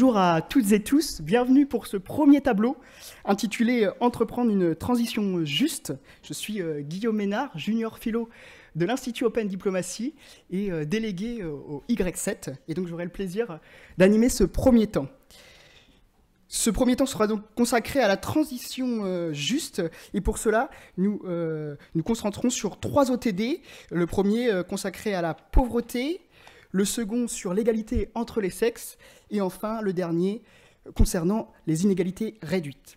bonjour à toutes et tous, bienvenue pour ce premier tableau intitulé euh, Entreprendre une transition juste. Je suis euh, Guillaume Ménard, junior philo de l'Institut Open Diplomatie et euh, délégué au Y7. Et donc j'aurai le plaisir d'animer ce premier temps. Ce premier temps sera donc consacré à la transition juste, et pour cela, nous nous concentrons sur trois OTD. Le premier consacré à la pauvreté, le second sur l'égalité entre les sexes, et enfin le dernier concernant les inégalités réduites.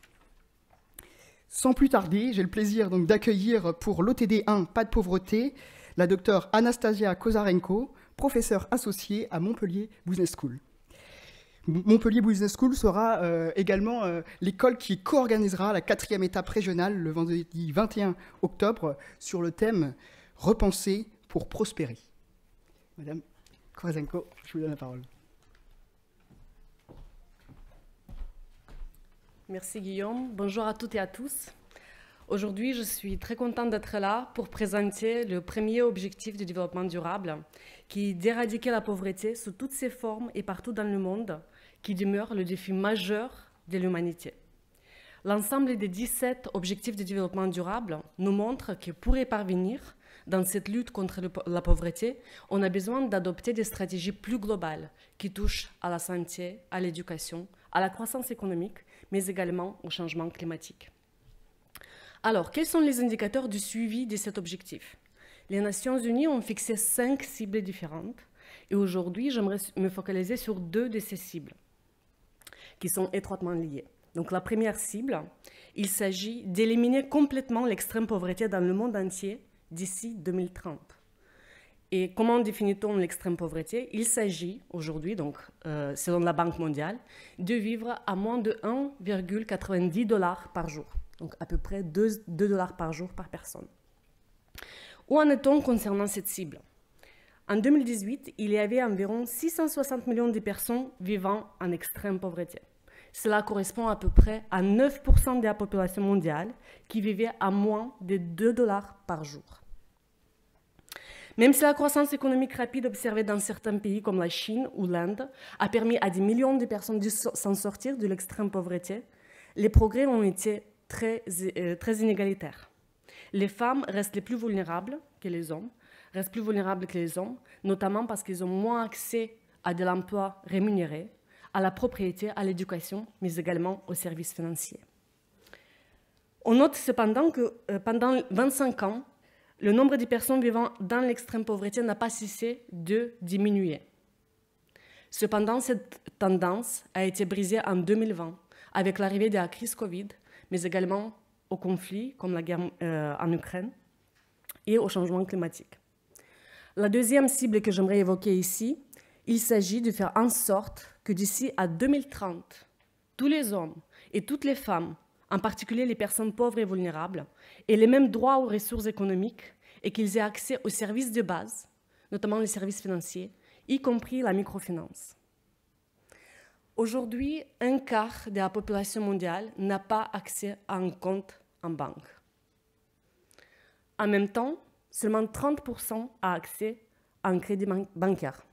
Sans plus tarder, j'ai le plaisir donc d'accueillir pour l'OTD1 Pas de pauvreté la docteure Anastasia Kozarenko, professeure associée à Montpellier Business School. Montpellier Business School sera euh, également euh, l'école qui co-organisera la quatrième étape régionale le vendredi 21 octobre sur le thème Repenser pour prospérer. Madame je vous donne la parole. Merci Guillaume. Bonjour à toutes et à tous. Aujourd'hui, je suis très contente d'être là pour présenter le premier objectif du développement durable, qui est d'éradiquer la pauvreté sous toutes ses formes et partout dans le monde, qui demeure le défi majeur de l'humanité. L'ensemble des 17 objectifs de développement durable nous montre que pour y parvenir, dans cette lutte contre la pauvreté, on a besoin d'adopter des stratégies plus globales qui touchent à la santé, à l'éducation, à la croissance économique, mais également au changement climatique. Alors, quels sont les indicateurs du suivi de cet objectif Les Nations Unies ont fixé cinq cibles différentes et aujourd'hui, j'aimerais me focaliser sur deux de ces cibles qui sont étroitement liées. Donc la première cible, il s'agit d'éliminer complètement l'extrême pauvreté dans le monde entier d'ici 2030. Et comment définit-on l'extrême pauvreté Il s'agit aujourd'hui, donc euh, selon la Banque mondiale, de vivre à moins de 1,90 dollars par jour, donc à peu près 2, dollars par jour par personne. Où en est-on concernant cette cible En 2018, il y avait environ 660 millions de personnes vivant en extrême pauvreté. Cela correspond à peu près à 9% de la population mondiale qui vivait à moins de 2 dollars par jour. Même si la croissance économique rapide observée dans certains pays comme la Chine ou l'Inde a permis à des millions de personnes de s'en sortir de l'extrême pauvreté, les progrès ont été très, euh, très inégalitaires. Les femmes restent les plus vulnérables que les hommes, restent plus vulnérables que les hommes, notamment parce qu'elles ont moins accès à de l'emploi rémunéré, à la propriété, à l'éducation, mais également aux services financiers. On note cependant que euh, pendant 25 ans, le nombre de personnes vivant dans l'extrême pauvreté n'a pas cessé de diminuer. Cependant, cette tendance a été brisée en 2020 avec l'arrivée de la crise Covid, mais également aux conflit, comme la guerre euh, en Ukraine et au changement climatique. La deuxième cible que j'aimerais évoquer ici, il s'agit de faire en sorte que d'ici à 2030, tous les hommes et toutes les femmes en particulier les personnes pauvres et vulnérables, aient les mêmes droits aux ressources économiques et qu'ils aient accès aux services de base, notamment les services financiers, y compris la microfinance. Aujourd'hui, un quart de la population mondiale n'a pas accès à un compte en banque. En même temps, seulement 30% a accès à un crédit bancaire.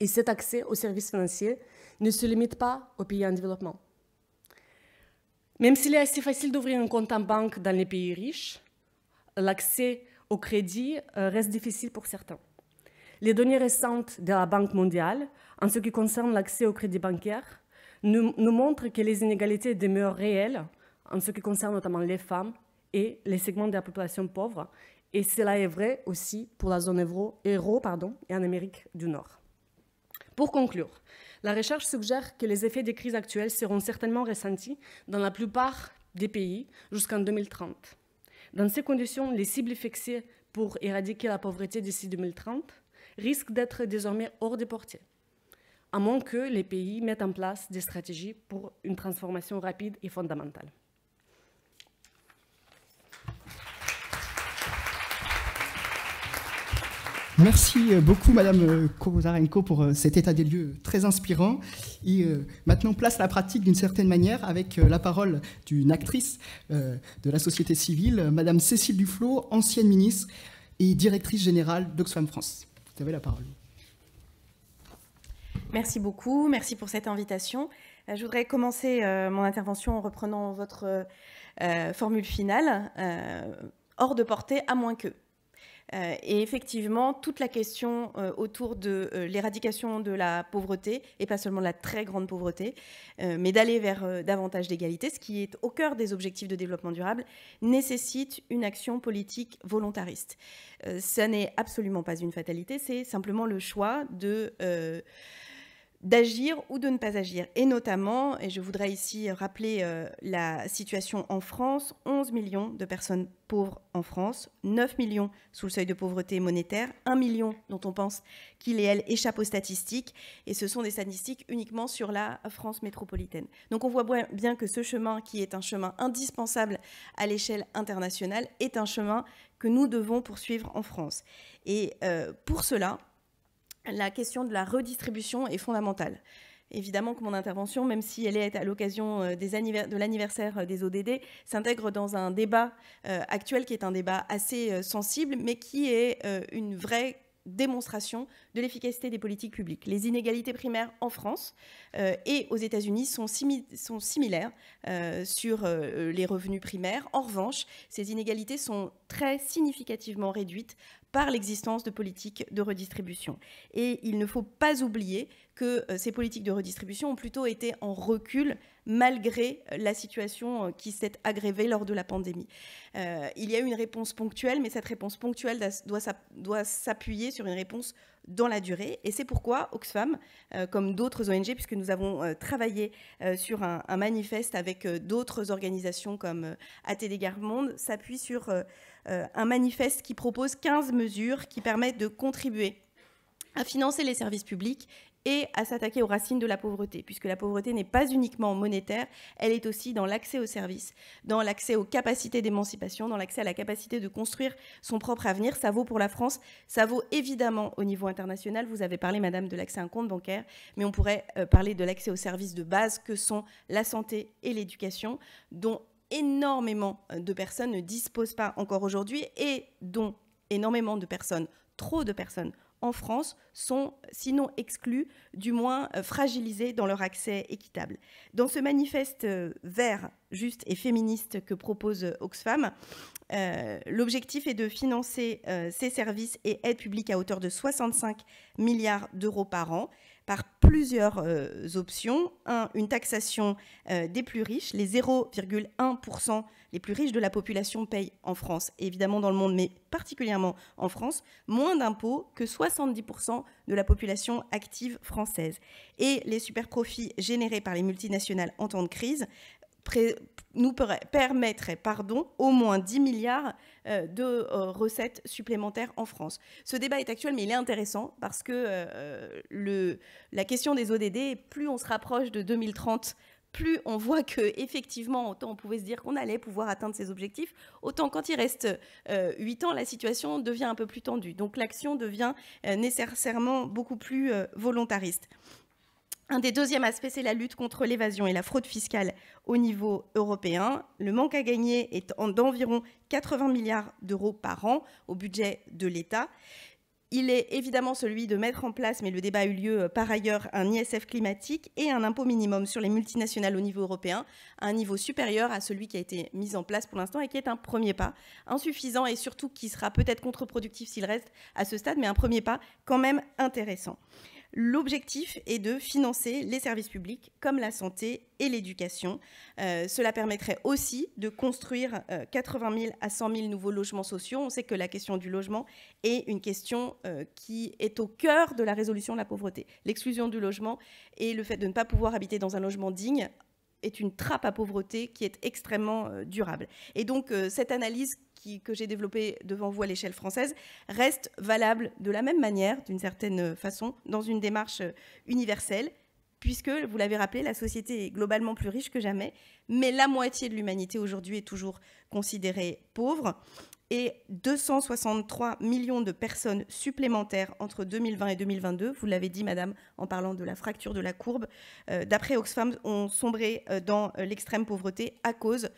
Et cet accès aux services financiers ne se limite pas aux pays en développement. Même s'il est assez facile d'ouvrir un compte en banque dans les pays riches, l'accès au crédit euh, reste difficile pour certains. Les données récentes de la Banque mondiale en ce qui concerne l'accès au crédit bancaire nous, montrent que les inégalités demeurent réelles en ce qui concerne notamment les femmes et les segments de la population pauvre. Et cela est vrai aussi pour la zone euro, pardon, et en Amérique du Nord. Pour conclure, la recherche suggère que les effets des crises actuelles seront certainement ressentis dans la plupart des pays jusqu'en 2030. Dans ces conditions, les cibles fixées pour éradiquer la pauvreté d'ici 2030 risquent d'être désormais hors des portée, à moins que les pays mettent en place des stratégies pour une transformation rapide et fondamentale. Merci euh, beaucoup, Madame euh, Kozarenko, pour euh, cet état des lieux très inspirant. Et maintenant, place la pratique d'une certaine manière avec la parole d'une actrice de la société civile, Madame Cécile Duflot, ancienne ministre et directrice générale d'Oxfam France. Vous avez la parole. Merci beaucoup, merci pour cette invitation. Je voudrais commencer mon intervention en reprenant votre formule finale, hors de portée, à moins que. Euh, et effectivement, toute la question euh, autour de euh, l'éradication de la pauvreté, et pas seulement de la très grande pauvreté, mais d'aller vers davantage d'égalité, ce qui est au cœur des objectifs de développement durable, nécessite une action politique volontariste. ça n'est absolument pas une fatalité, c'est simplement le choix de d'agir ou de ne pas agir. Et notamment, et je voudrais ici rappeler euh, la situation en France, 11 millions de personnes pauvres en France, 9 millions sous le seuil de pauvreté monétaire, 1 million dont on pense qu'il et elle échappent aux statistiques, et ce sont des statistiques uniquement sur la France métropolitaine. Donc on voit bien que ce chemin, qui est un chemin indispensable à l'échelle internationale, est un chemin que nous devons poursuivre en France. Et euh, pour cela, la question de la redistribution est fondamentale. Évidemment que mon intervention, même si elle est à l'occasion euh, de l'anniversaire euh, des ODD, s'intègre dans un débat euh, actuel qui est un débat assez sensible, mais qui est une vraie démonstration de l'efficacité des politiques publiques. Les inégalités primaires en France et aux États-Unis sont, similaires sur les revenus primaires. En revanche, ces inégalités sont très significativement réduites par l'existence de politiques de redistribution. Et il ne faut pas oublier que euh, ces politiques de redistribution ont plutôt été en recul malgré euh, la situation euh, qui s'est aggravée lors de la pandémie. il y a eu une réponse ponctuelle, mais cette réponse ponctuelle doit s'appuyer sur une réponse dans la durée. Et c'est pourquoi Oxfam, comme d'autres ONG, puisque nous avons travaillé sur un, manifeste avec d'autres organisations comme ATD Garde Monde, s'appuie sur euh, un manifeste qui propose 15 mesures qui permettent de contribuer à financer les services publics et à s'attaquer aux racines de la pauvreté, puisque la pauvreté n'est pas uniquement monétaire, elle est aussi dans l'accès aux services, dans l'accès aux capacités d'émancipation, dans l'accès à la capacité de construire son propre avenir. Ça vaut pour la France, ça vaut évidemment au niveau international. Vous avez parlé, Madame, de l'accès à un compte bancaire, mais on pourrait euh, parler de l'accès aux services de base que sont la santé et l'éducation, dont énormément de personnes ne disposent pas encore aujourd'hui et dont énormément de personnes, trop de personnes en France sont sinon exclues, du moins euh, fragilisées dans leur accès équitable. Dans ce manifeste euh, vert, juste et féministe que propose euh, Oxfam, l'objectif est de financer ces services et aides publiques à hauteur de 65 milliards d'euros par an par plusieurs euh, options. une taxation euh, des plus riches. Les 0,1% les plus riches de la population payent en France, évidemment dans le monde, mais particulièrement en France, moins d'impôts que 70% de la population active française. Et les profits générés par les multinationales en temps de crise nous permettrait pardon, au moins 10 milliards euh, de euh, recettes supplémentaires en France. Ce débat est actuel, mais il est intéressant parce que euh, le, la question des ODD, plus on se rapproche de 2030, plus on voit que effectivement, autant on pouvait se dire qu'on allait pouvoir atteindre ces objectifs, autant quand il reste 8 ans, la situation devient un peu plus tendue. Donc l'action devient nécessairement beaucoup plus volontariste. Un des deuxièmes aspects, c'est la lutte contre l'évasion et la fraude fiscale au niveau européen. Le manque à gagner est d'environ 80 milliards d'euros par an au budget de l'État. Il est évidemment celui de mettre en place, mais le débat a eu lieu euh, par ailleurs, un ISF climatique et un impôt minimum sur les multinationales au niveau européen, à un niveau supérieur à celui qui a été mis en place pour l'instant et qui est un premier pas, insuffisant et surtout qui sera peut-être contre-productif s'il reste à ce stade, mais un premier pas quand même intéressant. L'objectif est de financer les services publics comme la santé et l'éducation. Euh, cela permettrait aussi de construire 80 euh, 000 à 100 000 nouveaux logements sociaux. On sait que la question du logement est une question euh, qui est au cœur de la résolution de la pauvreté. L'exclusion du logement et le fait de ne pas pouvoir habiter dans un logement digne est une trappe à pauvreté qui est extrêmement euh, durable. Et donc euh, cette analyse que j'ai développée devant vous à l'échelle française reste valable de la même manière, d'une certaine euh, façon, dans une démarche universelle, puisque, vous l'avez rappelé, la société est globalement plus riche que jamais, mais la moitié de l'humanité aujourd'hui est toujours considérée pauvre et 263 millions de personnes supplémentaires entre 2020 et 2022. Vous l'avez dit, madame, en parlant de la fracture de la courbe. Euh, d'après Oxfam, ont sombré euh, dans euh, l'extrême pauvreté à cause,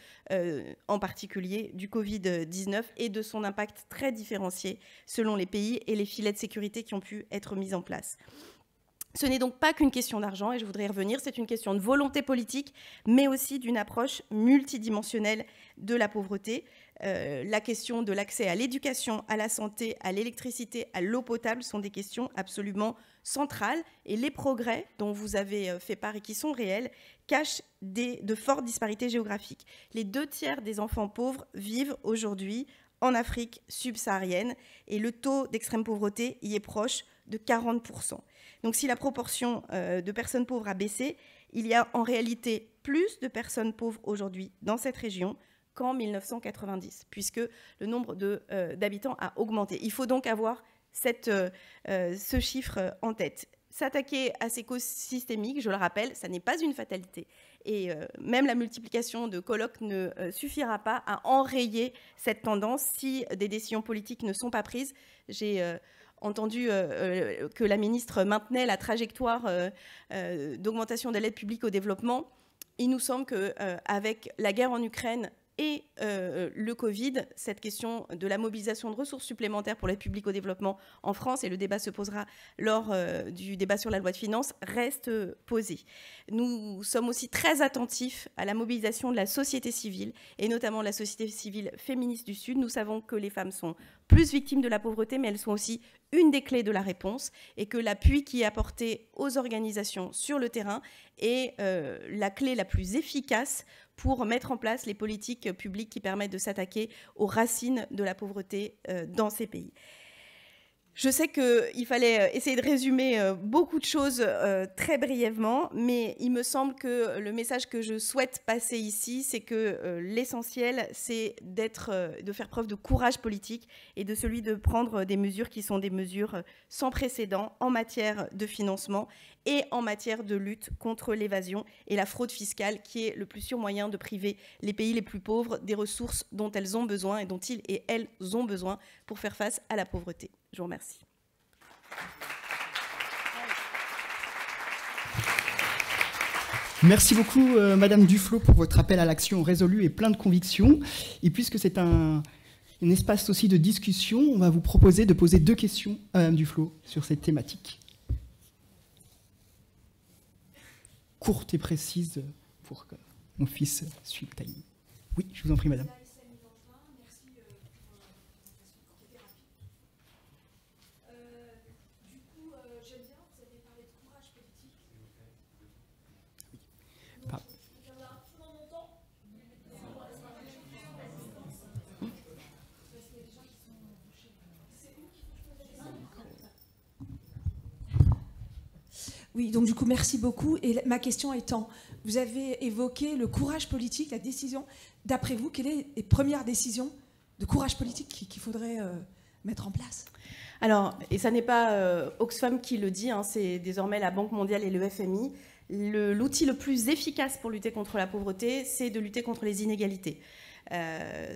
en particulier, du Covid-19 et de son impact très différencié selon les pays et les filets de sécurité qui ont pu être mis en place. Ce n'est donc pas qu'une question d'argent, et je voudrais y revenir, c'est une question de volonté politique, mais aussi d'une approche multidimensionnelle de la pauvreté. Euh, la question de l'accès à l'éducation, à la santé, à l'électricité, à l'eau potable sont des questions absolument centrales. Et les progrès dont vous avez euh, fait part et qui sont réels cachent de fortes disparités géographiques. Les deux tiers des enfants pauvres vivent aujourd'hui en Afrique subsaharienne et le taux d'extrême pauvreté y est proche de 40%. Donc si la proportion euh, de personnes pauvres a baissé, il y a en réalité plus de personnes pauvres aujourd'hui dans cette région qu'en 1990, puisque le nombre euh, d'habitants a augmenté. Il faut donc avoir euh, euh, ce chiffre en tête. S'attaquer à ces causes systémiques, je le rappelle, ça n'est pas une fatalité. Et même la multiplication de colloques ne suffira pas à enrayer cette tendance si des décisions politiques ne sont pas prises. J'ai entendu que la ministre maintenait la trajectoire d'augmentation de l'aide publique au développement. Il nous semble qu'avec la guerre en Ukraine, et euh, le Covid, cette question de la mobilisation de ressources supplémentaires pour l'aide publique au développement en France, et le débat se posera lors euh, du débat sur la loi de finances, reste euh, posée. Nous sommes aussi très attentifs à la mobilisation de la société civile, et notamment la société civile féministe du Sud. Nous savons que les femmes sont plus victimes de la pauvreté, mais elles sont aussi une des clés de la réponse, et que l'appui qui est apporté aux organisations sur le terrain est la clé la plus efficace pour mettre en place les politiques publiques qui permettent de s'attaquer aux racines de la pauvreté euh, dans ces pays. Je sais qu'il fallait euh, essayer de résumer euh, beaucoup de choses très brièvement, mais il me semble que le message que je souhaite passer ici, c'est que l'essentiel, c'est d'être, de faire preuve de courage politique et de celui de prendre des mesures qui sont des mesures sans précédent en matière de financement et en matière de lutte contre l'évasion et la fraude fiscale, qui est le plus sûr moyen de priver les pays les plus pauvres des ressources dont elles ont besoin et dont ils et elles ont besoin pour faire face à la pauvreté. Je vous remercie. Merci beaucoup, euh, Madame Duflo, pour votre appel à l'action résolu et plein de convictions. Et puisque c'est un, espace aussi de discussion, on va vous proposer de poser deux questions à Madame Duflo sur cette thématique. courte et précise pour que mon fils suive le Oui, je vous en prie, madame. Oui, donc du coup, merci beaucoup. Et ma question étant, vous avez évoqué le courage politique, la décision. D'après vous, quelle est les premières décisions de courage politique qu'il faudrait euh, mettre en place Alors, et ça n'est pas euh, Oxfam qui le dit, hein, c'est désormais la Banque mondiale et le FMI. L'outil le, plus efficace pour lutter contre la pauvreté, c'est de lutter contre les inégalités. Euh,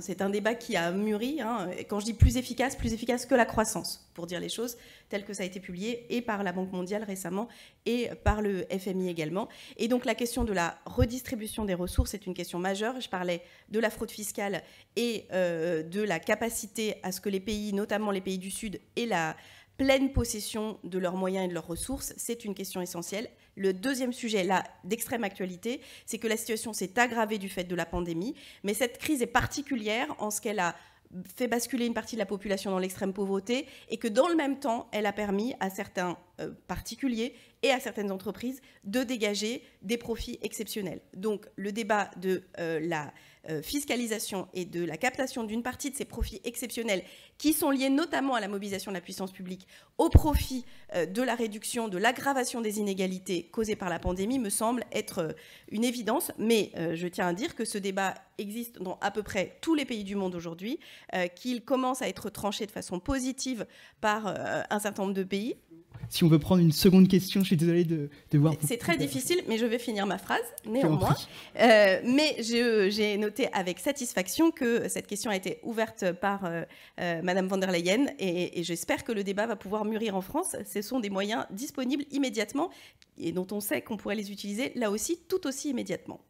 c'est un débat qui a mûri. Hein. et quand je dis plus efficace, plus efficace que la croissance, pour dire les choses telles que ça a été publié et par la Banque mondiale récemment et par le FMI également. Et donc la question de la redistribution des ressources est une question majeure. Je parlais de la fraude fiscale et euh, de la capacité à ce que les pays, notamment les pays du Sud et la pleine possession de leurs moyens et de leurs ressources, c'est une question essentielle. Le deuxième sujet, là, d'extrême actualité, c'est que la situation s'est aggravée du fait de la pandémie, mais cette crise est particulière en ce qu'elle a fait basculer une partie de la population dans l'extrême pauvreté et que dans le même temps, elle a permis à certains euh, particuliers et à certaines entreprises de dégager des profits exceptionnels. Donc le débat de euh, la euh, fiscalisation et de la captation d'une partie de ces profits exceptionnels qui sont liés notamment à la mobilisation de la puissance publique au profit euh, de la réduction, de l'aggravation des inégalités causées par la pandémie me semble être euh, une évidence. Mais je tiens à dire que ce débat existe dans à peu près tous les pays du monde aujourd'hui, qu'il commence à être tranché de façon positive par un certain nombre de pays si on veut prendre une seconde question, je suis désolée de, voir. C'est très difficile, mais je vais finir ma phrase, néanmoins. Euh, mais j'ai noté avec satisfaction que cette question a été ouverte par euh, euh Madame van der Leyen, et, et j'espère que le débat va pouvoir mûrir en France. Ce sont des moyens disponibles immédiatement et dont on sait qu'on pourrait les utiliser là aussi, tout aussi immédiatement.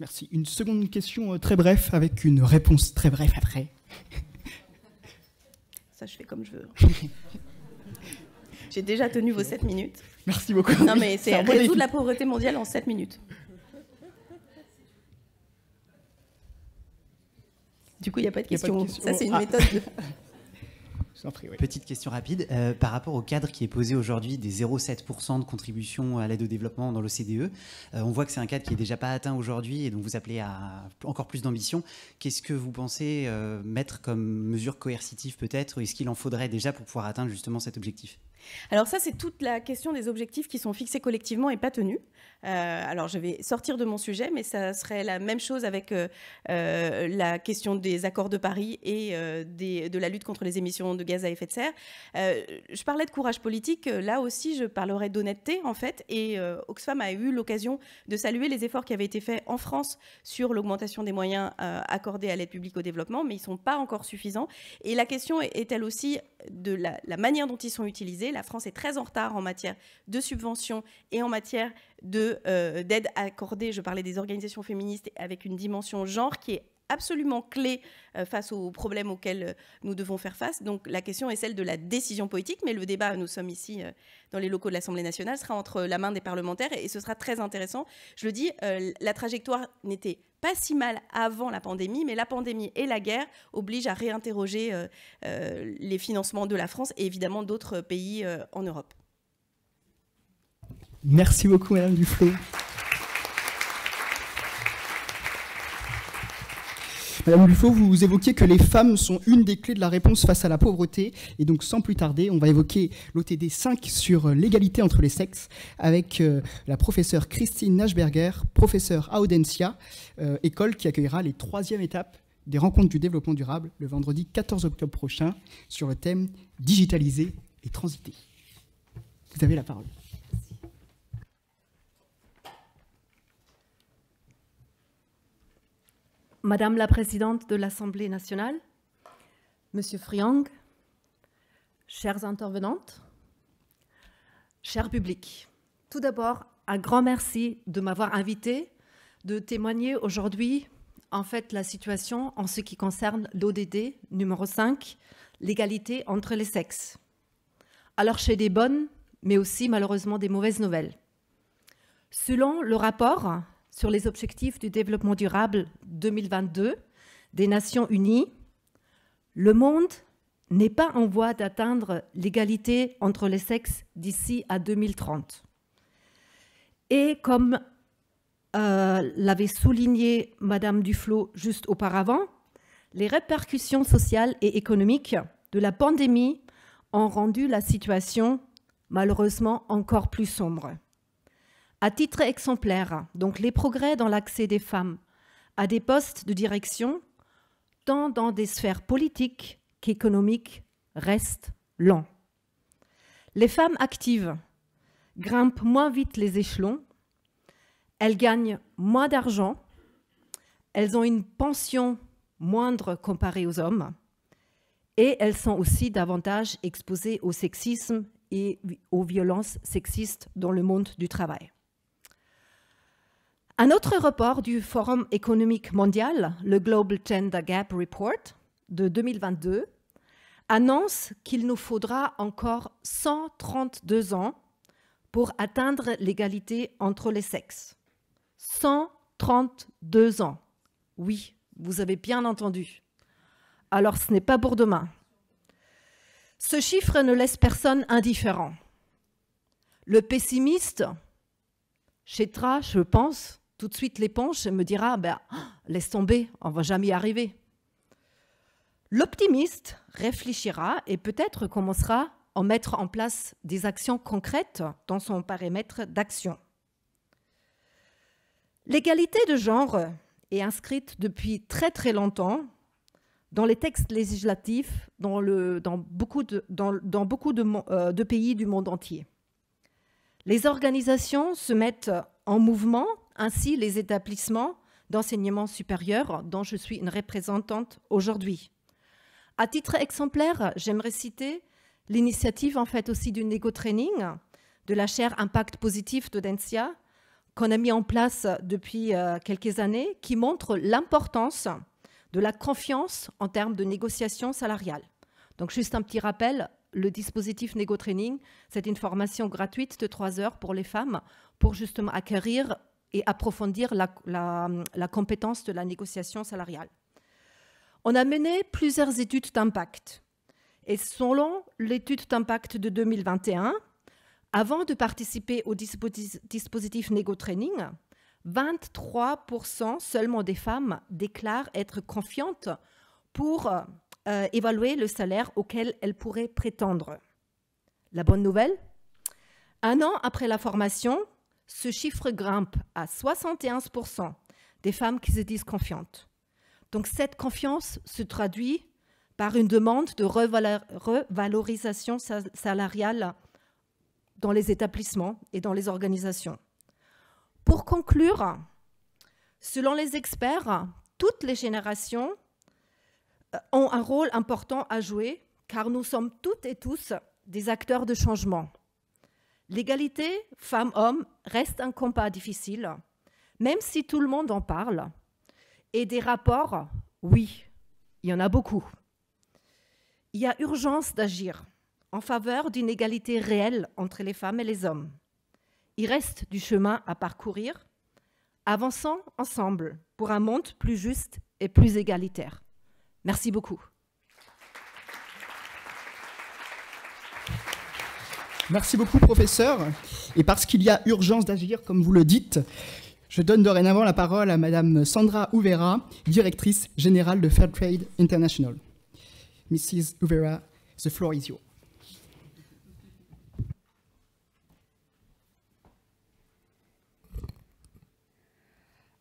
Merci. Une seconde question euh, très bref, avec une réponse très bref après. Ça, je fais comme je veux. J'ai déjà tenu vos 7 minutes. Merci beaucoup. Non, mais c'est résoudre la pauvreté mondiale en 7 minutes. Du coup, il n'y a pas de question. Ça, c'est une ah. méthode Petite question rapide. Euh, par rapport au cadre qui est posé aujourd'hui des 0,7% de contribution à l'aide au développement dans l'OCDE, e, euh, on voit que c'est un cadre qui n'est déjà pas atteint aujourd'hui et donc vous appelez à encore plus d'ambition. Qu'est-ce que vous pensez euh, mettre comme mesure coercitive peut-être Est-ce qu'il en faudrait déjà pour pouvoir atteindre justement cet objectif alors ça, c'est toute la question des objectifs qui sont fixés collectivement et pas tenus. Euh, alors, je vais sortir de mon sujet, mais ça serait la même chose avec euh, euh, la question des accords de Paris et de la lutte contre les émissions de gaz à effet de serre. je parlais de courage politique. Là aussi, je parlerai d'honnêteté, en fait. Et Oxfam a eu l'occasion de saluer les efforts qui avaient été faits en France sur l'augmentation des moyens accordés à l'aide publique au développement, mais ils ne sont pas encore suffisants. Et la question est-elle aussi de la, la manière dont ils sont utilisés La France est très en retard en matière de subventions et en matière de euh, d'aide accordée, je parlais des organisations féministes avec une dimension genre qui est absolument clé euh, face aux problèmes auxquels euh, nous devons faire face. Donc la question est celle de la décision politique, mais le débat, nous sommes ici dans les locaux de l'Assemblée nationale, sera entre la main des parlementaires et ce sera très intéressant. Je le dis, la trajectoire n'était pas si mal avant la pandémie, mais la pandémie et la guerre obligent à réinterroger les financements de la France et évidemment d'autres pays en Europe. Merci beaucoup, Madame Duflo. Madame Dufot vous évoquiez que les femmes sont une des clés de la réponse face à la pauvreté. Et donc, sans plus tarder, on va évoquer l'OTD 5 sur l'égalité entre les sexes avec euh, la professeure Christine Nashberger, professeure à Audencia, euh, école qui accueillera les troisième étapes des rencontres du développement durable le vendredi 14 octobre prochain sur le thème Digitaliser et transiter. Vous avez la parole. Madame la Présidente de l'Assemblée nationale, Monsieur Friang, chères intervenantes, cher public, tout d'abord, un grand merci de m'avoir invité de témoigner aujourd'hui en fait la situation en ce qui concerne l'ODD numéro 5, l'égalité entre les sexes. Alors chez des bonnes, mais aussi malheureusement des mauvaises nouvelles. Selon le rapport sur les objectifs du développement durable 2022 des Nations Unies, le monde n'est pas en voie d'atteindre l'égalité entre les sexes d'ici à 2030. Et comme euh, l'avait souligné Madame Duflo juste auparavant, les répercussions sociales et économiques de la pandémie ont rendu la situation malheureusement encore plus sombre. À titre exemplaire, donc les progrès dans l'accès des femmes à des postes de direction, tant dans des sphères politiques qu'économiques, restent lents. Les femmes actives grimpent moins vite les échelons, elles gagnent moins d'argent, elles ont une pension moindre comparée aux hommes, et elles sont aussi davantage exposées au sexisme et aux violences sexistes dans le monde du travail. Un autre report du Forum économique mondial, le Global Gender Gap Report de 2022, annonce qu'il nous faudra encore 132 ans pour atteindre l'égalité entre les sexes. 132 ans. Oui, vous avez bien entendu. Alors ce n'est pas pour demain. Ce chiffre ne laisse personne indifférent. Le pessimiste, Chétra, je pense, tout de suite l'épanche et me dira ben, laisse tomber, on va jamais y arriver. L'optimiste réfléchira et peut-être commencera à mettre en place des actions concrètes dans son paramètre d'action. L'égalité de genre est inscrite depuis très très longtemps dans les textes législatifs dans, beaucoup, de, euh, de pays du monde entier. Les organisations se mettent en mouvement ainsi les établissements d'enseignement supérieur dont je suis une représentante aujourd'hui. À titre exemplaire, j'aimerais citer l'initiative en fait aussi du négo Training de la chaire Impact Positif de qu'on a mis en place depuis euh, quelques années qui montre l'importance de la confiance en termes de négociation salariale. Donc juste un petit rappel, le dispositif négo Training, c'est une formation gratuite de trois heures pour les femmes pour justement acquérir et approfondir la, compétence de la négociation salariale. On a mené plusieurs études d'impact. Et selon l'étude d'impact de 2021, avant de participer au dispositif Nego Training, 23% seulement des femmes déclarent être confiantes pour euh, évaluer le salaire auquel elles pourraient prétendre. La bonne nouvelle Un an après la formation, ce chiffre grimpe à 71% des femmes qui se disent confiantes. Donc cette confiance se traduit par une demande de revalorisation salariale dans les établissements et dans les organisations. Pour conclure, selon les experts, toutes les générations euh, ont un rôle important à jouer car nous sommes toutes et tous des acteurs de changement. L'égalité femmes-hommes reste un combat difficile, même si tout le monde en parle. Et des rapports, oui, il y en a beaucoup. Il y a urgence d'agir en faveur d'une égalité réelle entre les femmes et les hommes. Il reste du chemin à parcourir, avançons ensemble pour un monde plus juste et plus égalitaire. Merci beaucoup. Merci beaucoup, professeur. Et parce qu'il y a urgence d'agir, comme vous le dites, je donne dorénavant la parole à Madame Sandra Ouvera, directrice générale de Fairtrade International. Mrs. Ouvera, the floor is yours.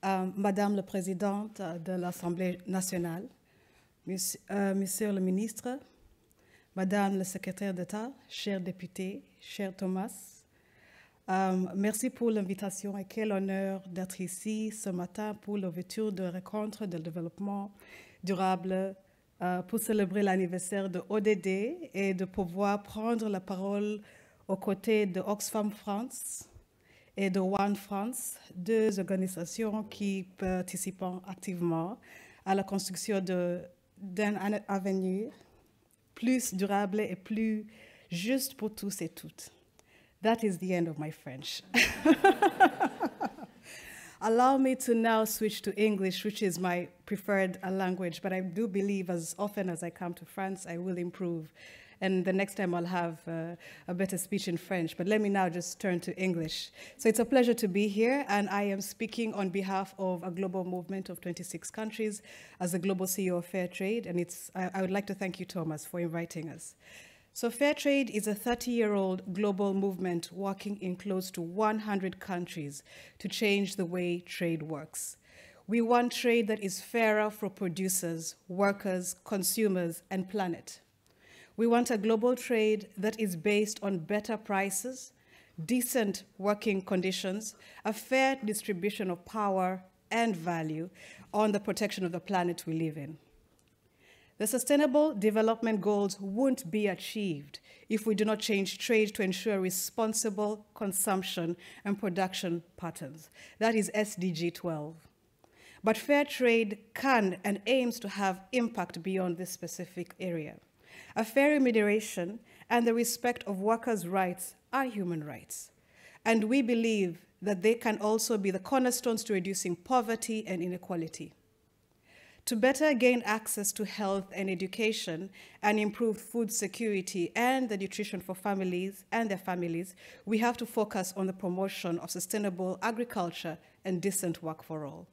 Euh, Madame la Présidente de l'Assemblée nationale, monsieur, monsieur le Ministre, Madame la Secrétaire d'État, chers députés, cher Thomas. Euh, merci pour l'invitation et quel honneur d'être ici ce matin pour l'ouverture de rencontre de développement durable euh, pour célébrer l'anniversaire de ODD et de pouvoir prendre la parole aux côtés de Oxfam France et de One France, deux organisations qui participent activement à la construction d'un avenir plus durable et plus juste pour tous et toutes. That is the end of my French. Allow me to now switch to English, which is my preferred uh, language, but I do believe as often as I come to France, I will improve. And the next time I'll have uh, a better speech in French, but let me now just turn to English. So it's a pleasure to be here, and I am speaking on behalf of a global movement of 26 countries as the global CEO of Fair Trade, and it's, I, I would like to thank you, Thomas, for inviting us. So fair trade is a 30-year-old global movement working in close to 100 countries to change the way trade works. We want trade that is fairer for producers, workers, consumers, and planet. We want a global trade that is based on better prices, decent working conditions, a fair distribution of power and value on the protection of the planet we live in. The Sustainable Development Goals won't be achieved if we do not change trade to ensure responsible consumption and production patterns. That is SDG 12. But fair trade can and aims to have impact beyond this specific area. A fair remuneration and the respect of workers' rights are human rights. And we believe that they can also be the cornerstones to reducing poverty and inequality to better gain access to health and education and improve food security and the nutrition for families and their families, we have to focus on the promotion of sustainable agriculture and decent work for all.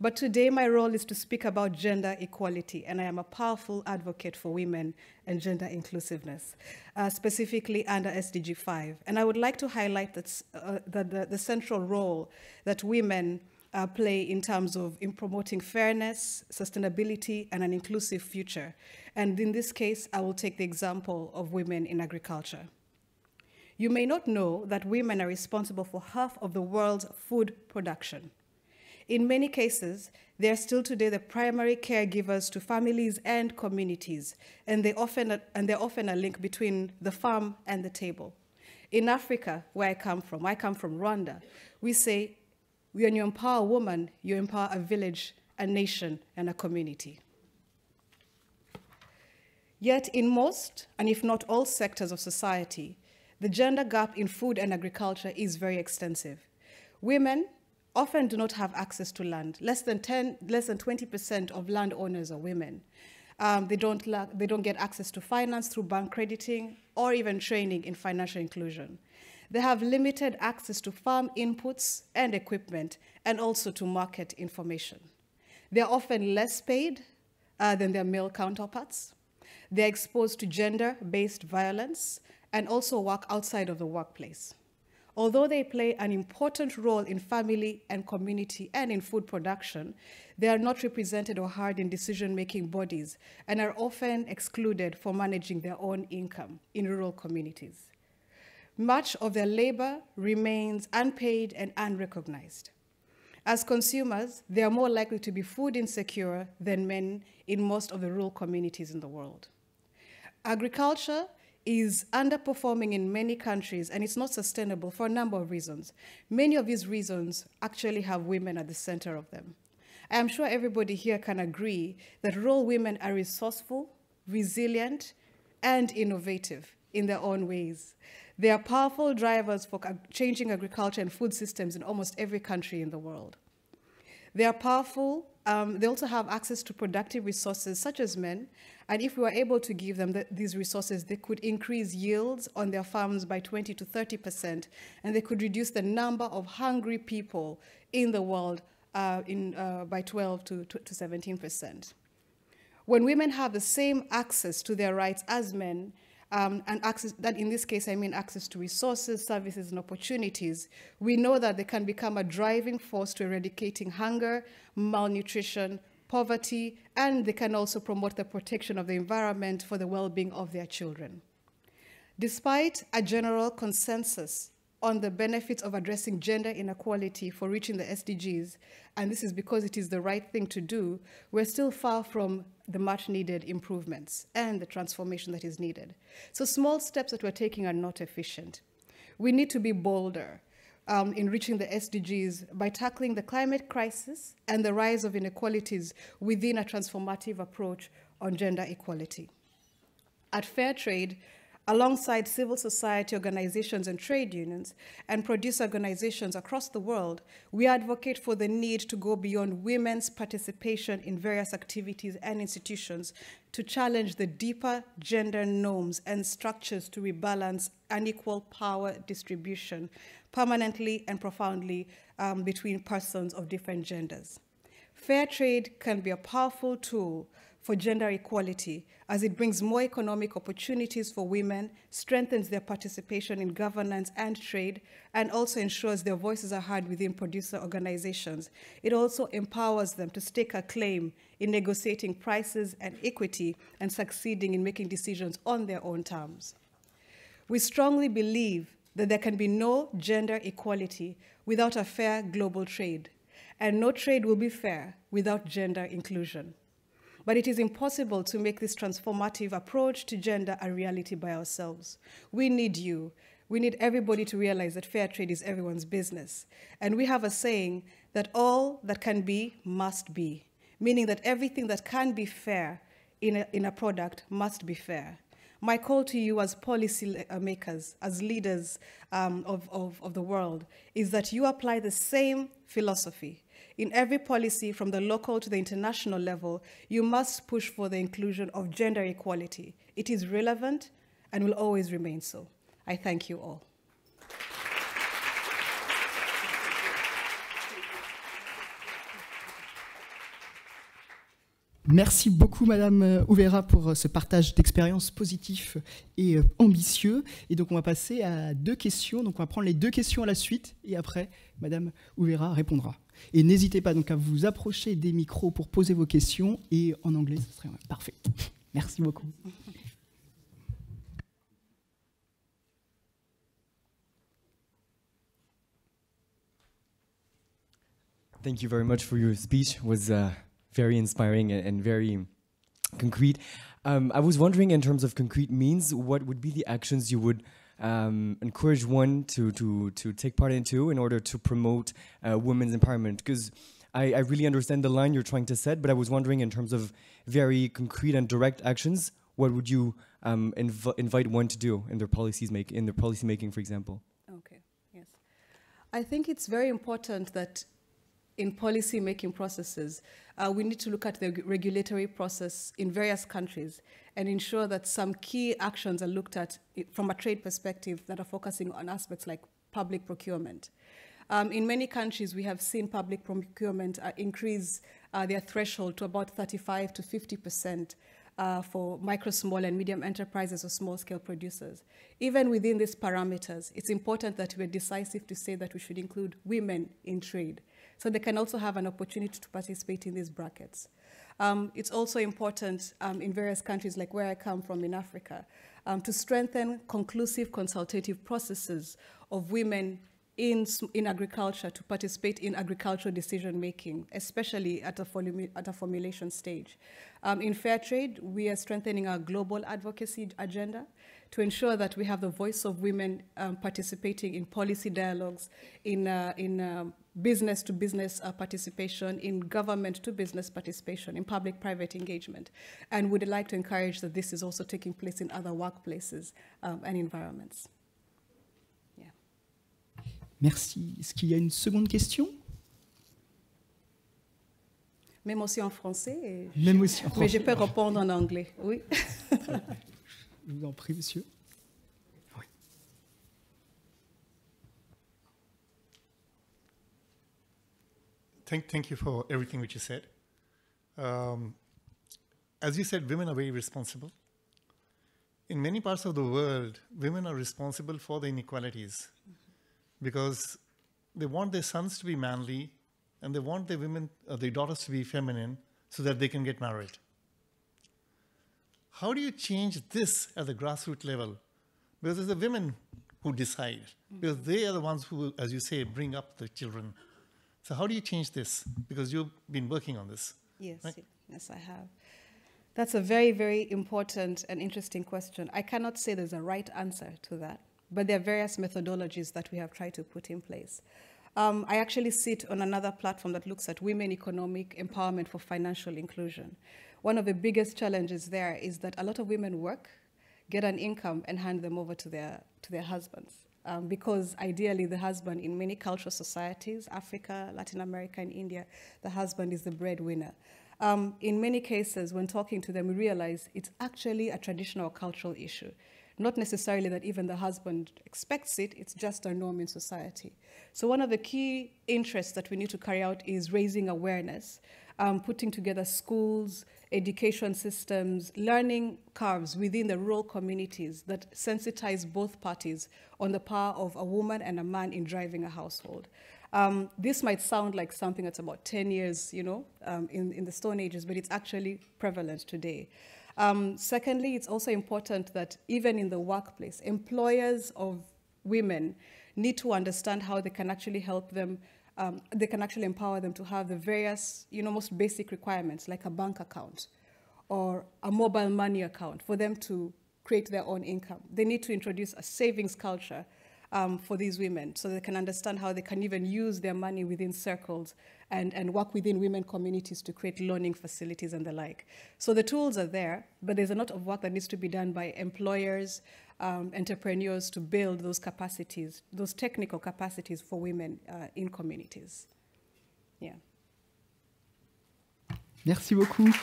But today my role is to speak about gender equality, and I am a powerful advocate for women and gender inclusiveness, uh, specifically under SDG 5. And I would like to highlight that, uh, the, the, the central role that women uh, play in terms of in promoting fairness, sustainability, and an inclusive future. And in this case, I will take the example of women in agriculture. You may not know that women are responsible for half of the world's food production. In many cases, they are still today the primary caregivers to families and communities, and they often and they're often a link between the farm and the table. In Africa, where I come from, I come from Rwanda, we say when you empower a woman, you empower a village, a nation, and a community. Yet, in most, and if not all sectors of society, the gender gap in food and agriculture is very extensive. Women often do not have access to land. Less than 10, less than 20% of landowners are women. Um, they, don't they don't get access to finance through bank crediting or even training in financial inclusion. They have limited access to farm inputs and equipment, and also to market information. They are often less paid uh, than their male counterparts. They are exposed to gender-based violence and also work outside of the workplace. Although they play an important role in family and community and in food production, they are not represented or heard in decision-making bodies and are often excluded for managing their own income in rural communities much of their labor remains unpaid and unrecognized. As consumers, they are more likely to be food insecure than men in most of the rural communities in the world. Agriculture is underperforming in many countries and it's not sustainable for a number of reasons. Many of these reasons actually have women at the center of them. I am sure everybody here can agree that rural women are resourceful, resilient, and innovative in their own ways. They are powerful drivers for changing agriculture and food systems in almost every country in the world. They are powerful. Um, they also have access to productive resources such as men. And if we were able to give them the, these resources, they could increase yields on their farms by 20 to 30%, and they could reduce the number of hungry people in the world uh, in, uh, by 12 to, to, to 17%. When women have the same access to their rights as men, um, and access, that in this case, I mean access to resources, services, and opportunities, we know that they can become a driving force to eradicating hunger, malnutrition, poverty, and they can also promote the protection of the environment for the well-being of their children. Despite a general consensus on the benefits of addressing gender inequality for reaching the SDGs, and this is because it is the right thing to do, we're still far from the much needed improvements and the transformation that is needed. So small steps that we're taking are not efficient. We need to be bolder um, in reaching the SDGs by tackling the climate crisis and the rise of inequalities within a transformative approach on gender equality. At Fair Trade, alongside civil society organizations and trade unions and producer organizations across the world, we advocate for the need to go beyond women's participation in various activities and institutions to challenge the deeper gender norms and structures to rebalance unequal power distribution permanently and profoundly um, between persons of different genders. Fair trade can be a powerful tool for gender equality as it brings more economic opportunities for women, strengthens their participation in governance and trade, and also ensures their voices are heard within producer organizations. It also empowers them to stake a claim in negotiating prices and equity and succeeding in making decisions on their own terms. We strongly believe that there can be no gender equality without a fair global trade, and no trade will be fair without gender inclusion. But it is impossible to make this transformative approach to gender a reality by ourselves. We need you. We need everybody to realize that fair trade is everyone's business. And we have a saying that all that can be must be, meaning that everything that can be fair in a, in a product must be fair. My call to you as policy uh, makers, as leaders um, of, of, of the world, is that you apply the same philosophy in every policy, from the local to the international level, you must push for the inclusion of gender equality. It is relevant and will always remain so. I thank you all. Merci beaucoup, Madame euh, Ouvera, pour euh, ce partage d'expériences positif et euh, ambitieux. Et donc, on va passer à deux questions. Donc, on va prendre les deux questions à la suite et après, Madame Ouvera répondra. Et n'hésitez pas donc à vous approcher des micros pour poser vos questions et en anglais, ce serait parfait. Merci beaucoup. Thank you very much for your speech. was uh, very inspiring and, and very concrete. Um, I was wondering, in terms of concrete means, what would be the actions you would um, encourage one to, to, to take part into in order to promote uh, women's empowerment? Because I, I really understand the line you're trying to set, but I was wondering, in terms of very concrete and direct actions, what would you um, inv invite one to do in their policies make in their policy making, for example? Okay. Yes, I think it's very important that in policy making processes, uh, we need to look at the regulatory process in various countries and ensure that some key actions are looked at from a trade perspective that are focusing on aspects like public procurement. Um, in many countries, we have seen public procurement uh, increase uh, their threshold to about 35 to 50 percent uh, for micro, small, and medium enterprises or small scale producers. Even within these parameters, it's important that we're decisive to say that we should include women in trade. So they can also have an opportunity to participate in these brackets. Um, it's also important um, in various countries like where I come from in Africa um, to strengthen conclusive consultative processes of women in, in agriculture to participate in agricultural decision making, especially at a, at a formulation stage. Um, in fair trade, we are strengthening our global advocacy agenda to ensure that we have the voice of women um, participating in policy dialogues, in, uh, in um, business to business uh, participation, in government to business participation, in public private engagement. And would like to encourage that this is also taking place in other workplaces um, and environments. Yeah. Merci. Est-ce qu'il y a une seconde question? Même aussi en français. Même aussi en français. Mais je peux répondre en anglais, oui. Je vous en prie, monsieur. Thank, thank you for everything which you said. Um, as you said, women are very responsible. In many parts of the world, women are responsible for the inequalities because they want their sons to be manly and they want their women, uh, their daughters to be feminine so that they can get married. How do you change this at the grassroots level? Because it's the women who decide, because they are the ones who, as you say, bring up the children. So how do you change this? Because you've been working on this. Yes, right? yes, I have. That's a very, very important and interesting question. I cannot say there's a right answer to that, but there are various methodologies that we have tried to put in place. Um, I actually sit on another platform that looks at women economic empowerment for financial inclusion. One of the biggest challenges there is that a lot of women work, get an income, and hand them over to their, to their husbands. Um, because ideally the husband in many cultural societies, Africa, Latin America, and India, the husband is the breadwinner. Um, in many cases, when talking to them, we realize it's actually a traditional cultural issue. Not necessarily that even the husband expects it, it's just a norm in society. So, one of the key interests that we need to carry out is raising awareness, um, putting together schools, education systems, learning curves within the rural communities that sensitize both parties on the power of a woman and a man in driving a household. Um, this might sound like something that's about 10 years, you know, um, in, in the Stone Ages, but it's actually prevalent today. Um, secondly, it's also important that even in the workplace, employers of women need to understand how they can actually help them um, they can actually empower them to have the various, you know, most basic requirements like a bank account or a mobile money account for them to create their own income. They need to introduce a savings culture um, for these women so they can understand how they can even use their money within circles and, and work within women communities to create learning facilities and the like. So the tools are there, but there's a lot of work that needs to be done by employers, um, entrepreneurs to build those capacities, those technical capacities for women uh, in communities. Yeah. Merci beaucoup.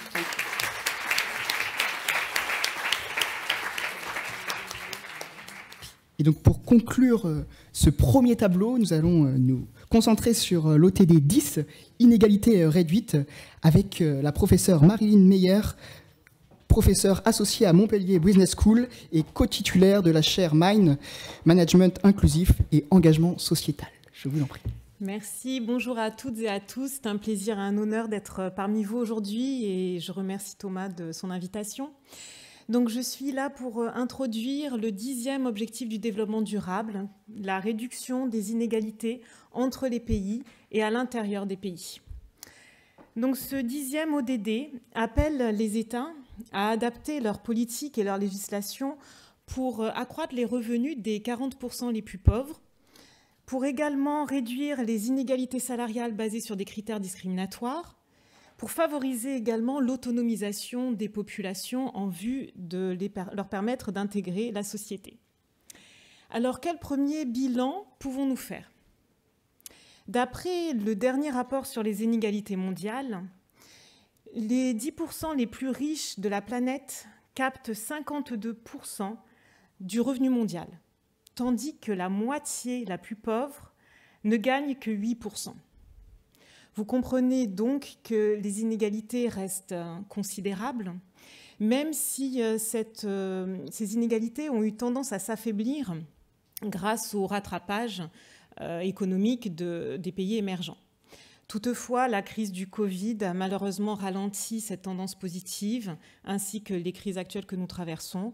donc pour conclure euh, ce premier tableau, nous allons euh, nous concentrer sur euh, l'OTD 10, Inégalités réduite, avec la professeure Marilyn Meyer, professeure associée à Montpellier Business School et co-titulaire de la chaire Mine, Management inclusif et engagement sociétal. Je vous en prie. Merci, bonjour à toutes et à tous. C'est un plaisir et un honneur d'être parmi vous aujourd'hui et je remercie Thomas de son invitation. Donc je suis là pour euh, introduire le dixième objectif du développement durable, la réduction des inégalités entre les pays et à l'intérieur des pays. Donc ce dixième ODD appelle les États à adapter leurs politiques et leurs législations pour euh, accroître les revenus des 40% les plus pauvres, pour également réduire les inégalités salariales basées sur des critères discriminatoires, pour favoriser également l'autonomisation des populations en vue de leur permettre d'intégrer la société. Alors quel premier bilan pouvons-nous faire D'après le dernier rapport sur les inégalités mondiales, les 10% les plus riches de la planète captent 52% du revenu mondial, tandis que la moitié la plus pauvre ne gagne que 8%. Vous comprenez donc que les inégalités restent euh, considérables, même si euh, euh, ces inégalités ont eu tendance à s'affaiblir grâce au rattrapage économique des pays émergents. Toutefois, la crise du Covid a malheureusement ralenti cette tendance positive, ainsi que les crises actuelles que nous traversons.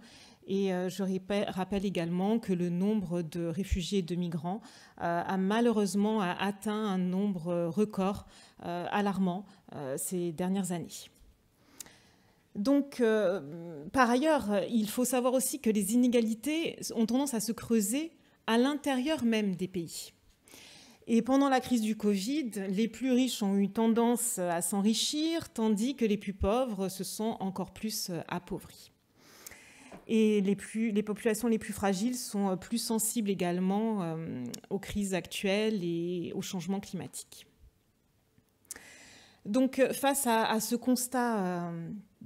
Et euh, je rappelle également que le nombre de réfugiés et de migrants euh, a malheureusement euh, atteint un nombre record alarmant ces dernières années. Donc, par ailleurs, il faut savoir aussi que les inégalités ont tendance à se creuser à l'intérieur même des pays. Et pendant la crise du Covid, les plus riches ont eu tendance à s'enrichir, tandis que les plus pauvres se sont encore plus appauvris. Et les, populations les plus fragiles sont euh, plus sensibles également euh, aux crises actuelles et aux changements climatiques. Donc euh, face à, ce constat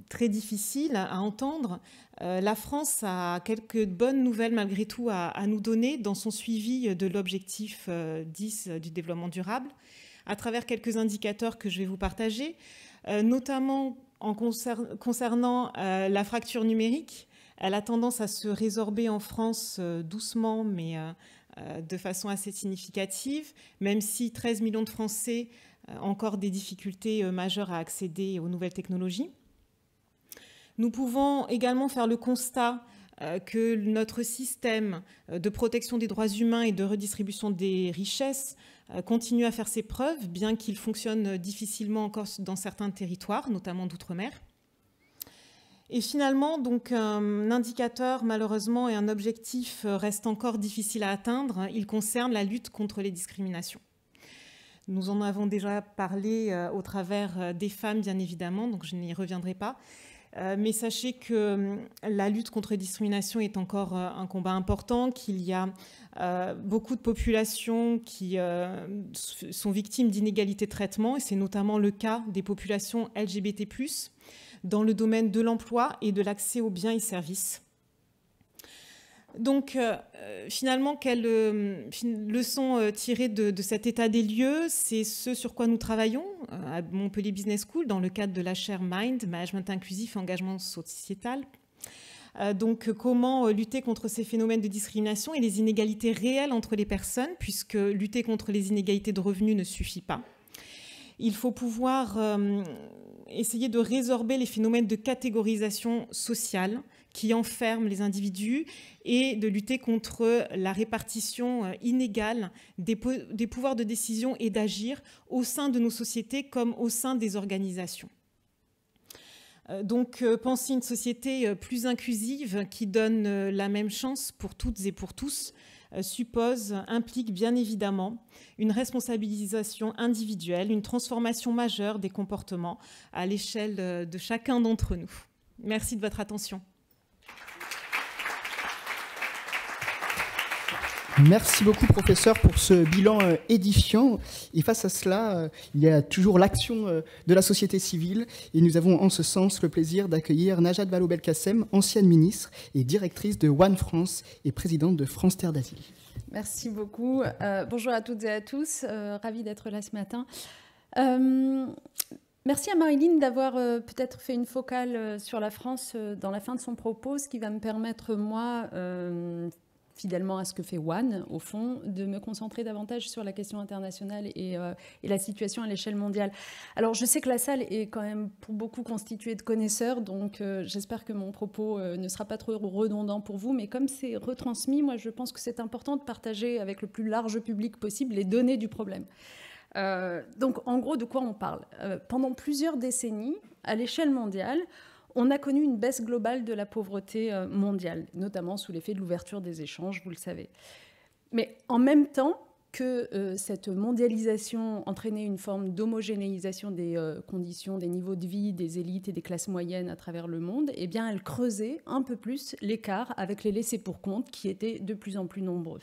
très difficile à entendre, la France a quelques bonnes nouvelles malgré tout à nous donner dans son suivi de l'objectif 10 du développement durable, à travers quelques indicateurs que je vais vous partager, notamment en concernant la fracture numérique. Elle a tendance à se résorber en France euh, doucement, mais euh, euh, de façon assez significative, même si 13 millions de Français ont encore des difficultés majeures à accéder aux nouvelles technologies. Nous pouvons également faire le constat que notre système de protection des droits humains et de redistribution des richesses continue à faire ses preuves, bien qu'il fonctionne difficilement encore dans certains territoires, notamment d'outre-mer. Et finalement, donc, un indicateur, malheureusement, et un objectif euh, reste encore difficile à atteindre. Il concerne la lutte contre les discriminations. Nous en avons déjà parlé euh, au travers euh, des femmes, bien évidemment, donc je n'y reviendrai pas. mais sachez que hum, la lutte contre les discriminations est encore un combat important, qu'il y a beaucoup de populations qui sont victimes d'inégalités de traitement, et c'est notamment le cas des populations LGBT dans le domaine de l'emploi et de l'accès aux biens et services. Donc, euh, finalement, quelle euh, leçon euh, tirer de, cet état des lieux C'est ce sur quoi nous travaillons à Montpellier Business School dans le cadre de la chaire Mind, Management Inclusif, Engagement Sociétal. donc, comment lutter contre ces phénomènes de discrimination et les inégalités réelles entre les personnes, puisque lutter contre les inégalités de revenus ne suffit pas. Il faut pouvoir essayer de résorber les phénomènes de catégorisation sociale qui enferment les individus et de lutter contre la répartition euh, inégale des, pouvoirs de décision et d'agir au sein de nos sociétés comme au sein des organisations. Euh, donc, euh, penser une société plus inclusive qui donne la même chance pour toutes et pour tous, euh, suppose, implique bien évidemment une responsabilisation individuelle, une transformation majeure des comportements à l'échelle de chacun d'entre nous. Merci de votre attention. Merci beaucoup, professeur, pour ce bilan euh, édifiant. Et face à cela, euh, il y a toujours l'action euh, de la société civile. Et nous avons en ce sens le plaisir d'accueillir Najat Vallaud-Belkacem, ancienne ministre et directrice de One France et présidente de France Terre d'Asile. Merci beaucoup. bonjour à toutes et à tous. ravi d'être là ce matin. Merci à Marilyn d'avoir peut-être fait une focale sur la France dans la fin de son propos, ce qui va me permettre, moi, fidèlement à ce que fait One, au fond, de me concentrer davantage sur la question internationale et, euh, et la situation à l'échelle mondiale. Alors, je sais que la salle est quand même pour beaucoup constituée de connaisseurs, donc euh, j'espère que mon propos euh, ne sera pas trop redondant pour vous, mais comme c'est retransmis, moi, je pense que c'est important de partager avec le plus large public possible les données du problème. donc, en gros, de quoi on parle Pendant plusieurs décennies, à l'échelle mondiale, on a connu une baisse globale de la pauvreté euh, mondiale, notamment sous l'effet de l'ouverture des échanges, vous le savez. Mais en même temps que euh, cette mondialisation entraînait une forme d'homogénéisation des euh, conditions, des niveaux de vie, des élites et des classes moyennes à travers le monde, eh bien, elle creusait un peu plus l'écart avec les laissés pour compte qui étaient de plus en plus nombreux.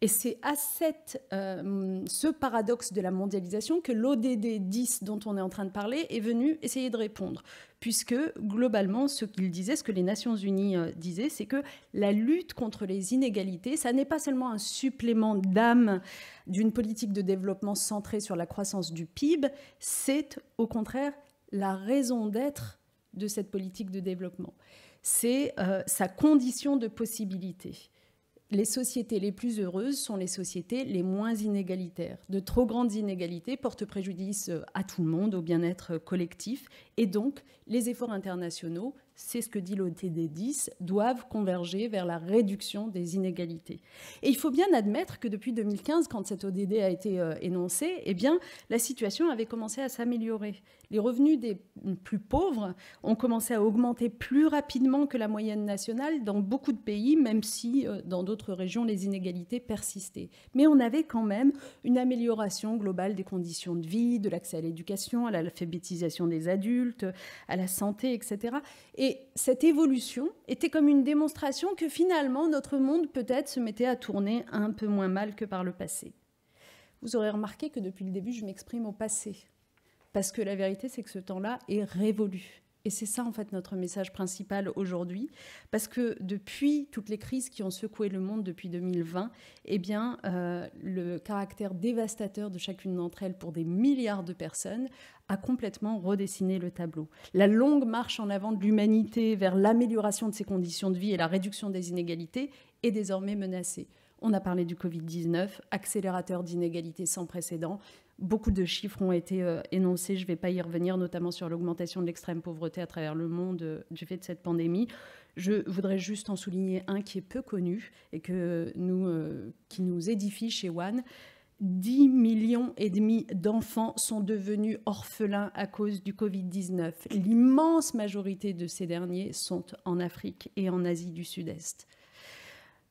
Et c'est à cette, euh, ce paradoxe de la mondialisation que l'ODD 10 dont on est en train de parler est venu essayer de répondre. Puisque globalement, ce qu'il disait, ce que les Nations Unies euh, disaient, c'est que la lutte contre les inégalités, ça n'est pas seulement un supplément d'âme d'une politique de développement centrée sur la croissance du PIB, c'est au contraire la raison d'être de cette politique de développement. C'est euh, sa condition de possibilité les sociétés les plus heureuses sont les sociétés les moins inégalitaires. De trop grandes inégalités portent préjudice à tout le monde, au bien-être collectif, et donc les efforts internationaux c'est ce que dit l'OTD 10, doivent converger vers la réduction des inégalités. Et il faut bien admettre que depuis 2015, quand cette ODD a été énoncé euh, énoncée, eh bien, la situation avait commencé à s'améliorer. Les revenus des plus pauvres ont commencé à augmenter plus rapidement que la moyenne nationale dans beaucoup de pays, même si euh, dans d'autres régions, les inégalités persistaient. Mais on avait quand même une amélioration globale des conditions de vie, de l'accès à l'éducation, à l'alphabétisation des adultes, à la santé, etc. Et et cette évolution était comme une démonstration que finalement notre monde peut-être se mettait à tourner un peu moins mal que par le passé. Vous aurez remarqué que depuis le début, je m'exprime au passé, parce que la vérité, c'est que ce temps-là est révolu. Et c'est ça, en fait, notre message principal aujourd'hui. Parce que depuis toutes les crises qui ont secoué le monde depuis 2020, eh bien, euh, le caractère dévastateur de chacune d'entre elles pour des milliards de personnes a complètement redessiné le tableau. La longue marche en avant de l'humanité vers l'amélioration de ses conditions de vie et la réduction des inégalités est désormais menacée. On a parlé du Covid-19, accélérateur d'inégalités sans précédent, Beaucoup de chiffres ont été euh, énoncés, je ne vais pas y revenir, notamment sur l'augmentation de l'extrême pauvreté à travers le monde euh, du fait de cette pandémie. Je voudrais juste en souligner un qui est peu connu et que euh, qui nous édifie chez One. 10 millions et demi d'enfants sont devenus orphelins à cause du Covid-19. L'immense majorité de ces derniers sont en Afrique et en Asie du Sud-Est.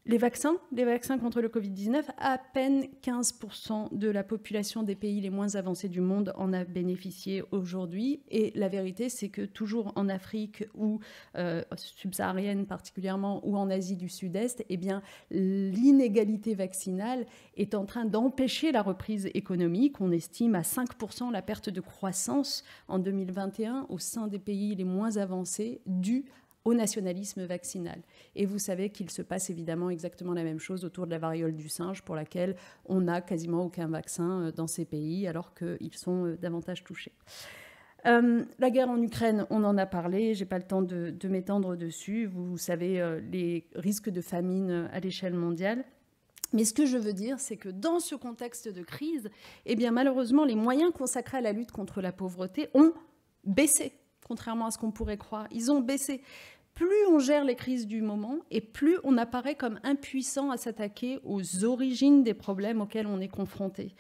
Les vaccins, les vaccins contre le Covid-19, à peine 15% de la population des pays les moins avancés du monde en a bénéficié aujourd'hui. Et la vérité, c'est que toujours en Afrique ou euh, subsaharienne particulièrement, ou en Asie du Sud-Est, eh bien, l'inégalité vaccinale est en train d'empêcher la reprise économique. On estime à 5% la perte de croissance en 2021 au sein des pays les moins avancés due à au nationalisme vaccinal. Et vous savez qu'il se passe évidemment exactement la même chose autour de la variole du singe, pour laquelle on n'a quasiment aucun vaccin euh, dans ces pays, alors qu'ils sont euh, davantage touchés. Euh, la guerre en Ukraine, on en a parlé, je n'ai pas le temps de, m'étendre dessus. Vous, savez les risques de famine à l'échelle mondiale. Mais ce que je veux dire, c'est que dans ce contexte de crise, eh bien, malheureusement, les moyens consacrés à la lutte contre la pauvreté ont baissé, contrairement à ce qu'on pourrait croire. Ils ont baissé plus on gère les crises du moment et plus on apparaît comme impuissant à s'attaquer aux origines des problèmes auxquels on est confronté.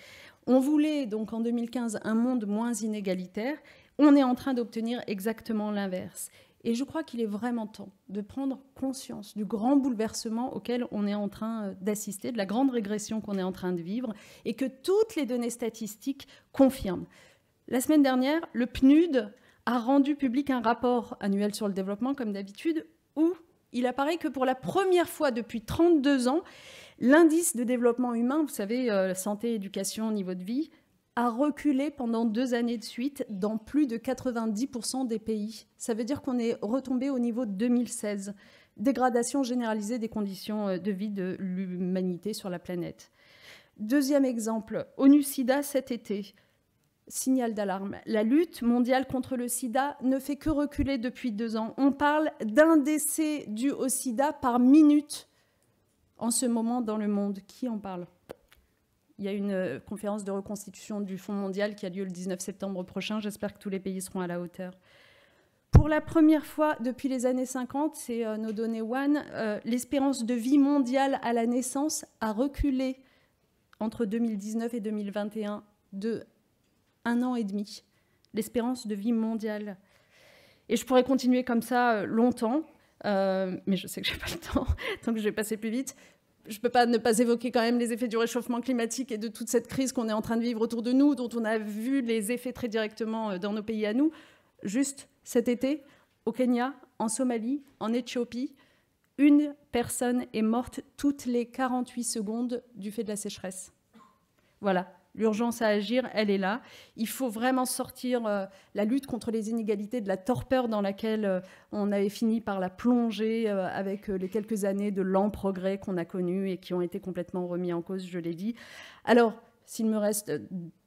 On voulait donc en 2015 un monde moins inégalitaire. On est en train d'obtenir exactement l'inverse. Et je crois qu'il est vraiment temps de prendre conscience du grand bouleversement auquel on est en train euh, d'assister, de la grande régression qu'on est en train de vivre et que toutes les données statistiques confirment. La semaine dernière, le PNUD a rendu public un rapport annuel sur le développement, comme d'habitude, où il apparaît que pour la première fois depuis 32 ans, l'indice de développement humain, vous savez, euh, santé, éducation, niveau de vie, a reculé pendant deux années de suite dans plus de 90% des pays. Ça veut dire qu'on est retombé au niveau de 2016. Dégradation généralisée des conditions euh, de vie de l'humanité sur la planète. Deuxième exemple, onu cet été. Signal d'alarme. La lutte mondiale contre le sida ne fait que reculer depuis deux ans. On parle d'un décès dû au sida par minute en ce moment dans le monde. Qui en parle Il y a une euh, conférence de reconstitution du Fonds mondial qui a lieu le 19 septembre prochain. J'espère que tous les pays seront à la hauteur. Pour la première fois depuis les années 50, c'est euh, nos données One, euh, l'espérance de vie mondiale à la naissance a reculé entre 2019 et 2021 de un an et demi, l'espérance de vie mondiale. Et je pourrais continuer comme ça euh, longtemps, euh, mais je sais que j'ai pas le temps, donc je vais passer plus vite. Je ne peux pas ne pas évoquer quand même les effets du réchauffement climatique et de toute cette crise qu'on est en train de vivre autour de nous, dont on a vu les effets très directement euh, dans nos pays à nous. Juste cet été, au Kenya, en Somalie, en Éthiopie, une personne est morte toutes les 48 secondes du fait de la sécheresse. Voilà, L'urgence à agir, elle est là. Il faut vraiment sortir euh, la lutte contre les inégalités de la torpeur dans laquelle euh, on avait fini par la plonger euh, avec les quelques années de lent progrès qu'on a connu et qui ont été complètement remis en cause, je l'ai dit. Alors, s'il me reste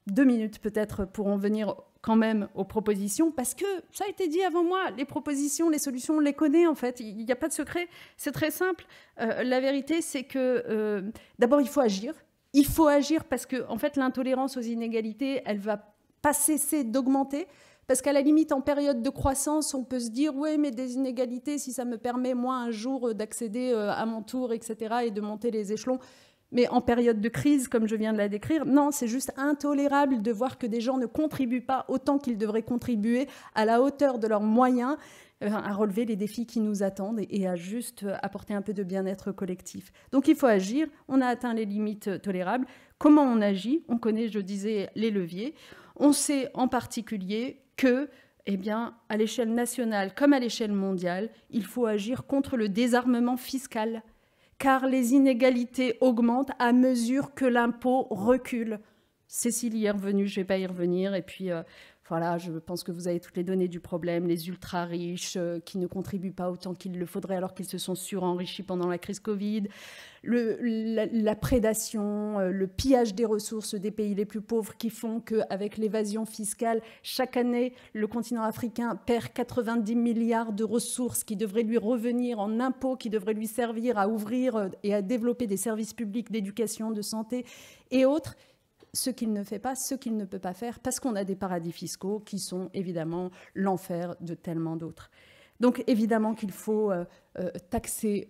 deux minutes peut-être pour en venir quand même aux propositions, parce que ça a été dit avant moi, les propositions, les solutions, on les connaît en fait, il n'y a pas de secret, c'est très simple. la vérité, c'est que d'abord, il faut agir, il faut agir parce que, en fait, l'intolérance aux inégalités, elle va pas cesser d'augmenter. Parce qu'à la limite, en période de croissance, on peut se dire, oui, mais des inégalités, si ça me permet, moi, un jour, euh, d'accéder euh, à mon tour, etc., et de monter les échelons. Mais en période de crise, comme je viens de la décrire, non, c'est juste intolérable de voir que des gens ne contribuent pas autant qu'ils devraient contribuer à la hauteur de leurs moyens euh, à relever les défis qui nous attendent et à juste apporter un peu de bien-être collectif. Donc il faut agir, on a atteint les limites tolérables. Comment on agit On connaît, je disais, les leviers. On sait en particulier que eh bien, à l'échelle nationale comme à l'échelle mondiale, il faut agir contre le désarmement fiscal, car les inégalités augmentent à mesure que l'impôt recule. Cécile y est revenue, je ne vais pas y revenir, et puis euh, voilà, je pense que vous avez toutes les données du problème, les ultra-riches euh, qui ne contribuent pas autant qu'il le faudrait alors qu'ils se sont surenrichis pendant la crise Covid, la, prédation, euh, le pillage des ressources des pays les plus pauvres qui font qu'avec l'évasion fiscale, chaque année, le continent africain perd 90 milliards de ressources qui devraient lui revenir en impôts, qui devraient lui servir à ouvrir euh, et à développer des services publics d'éducation, de santé et autres ce qu'il ne fait pas, ce qu'il ne peut pas faire, parce qu'on a des paradis fiscaux qui sont évidemment l'enfer de tellement d'autres. Donc évidemment qu'il faut euh, euh, taxer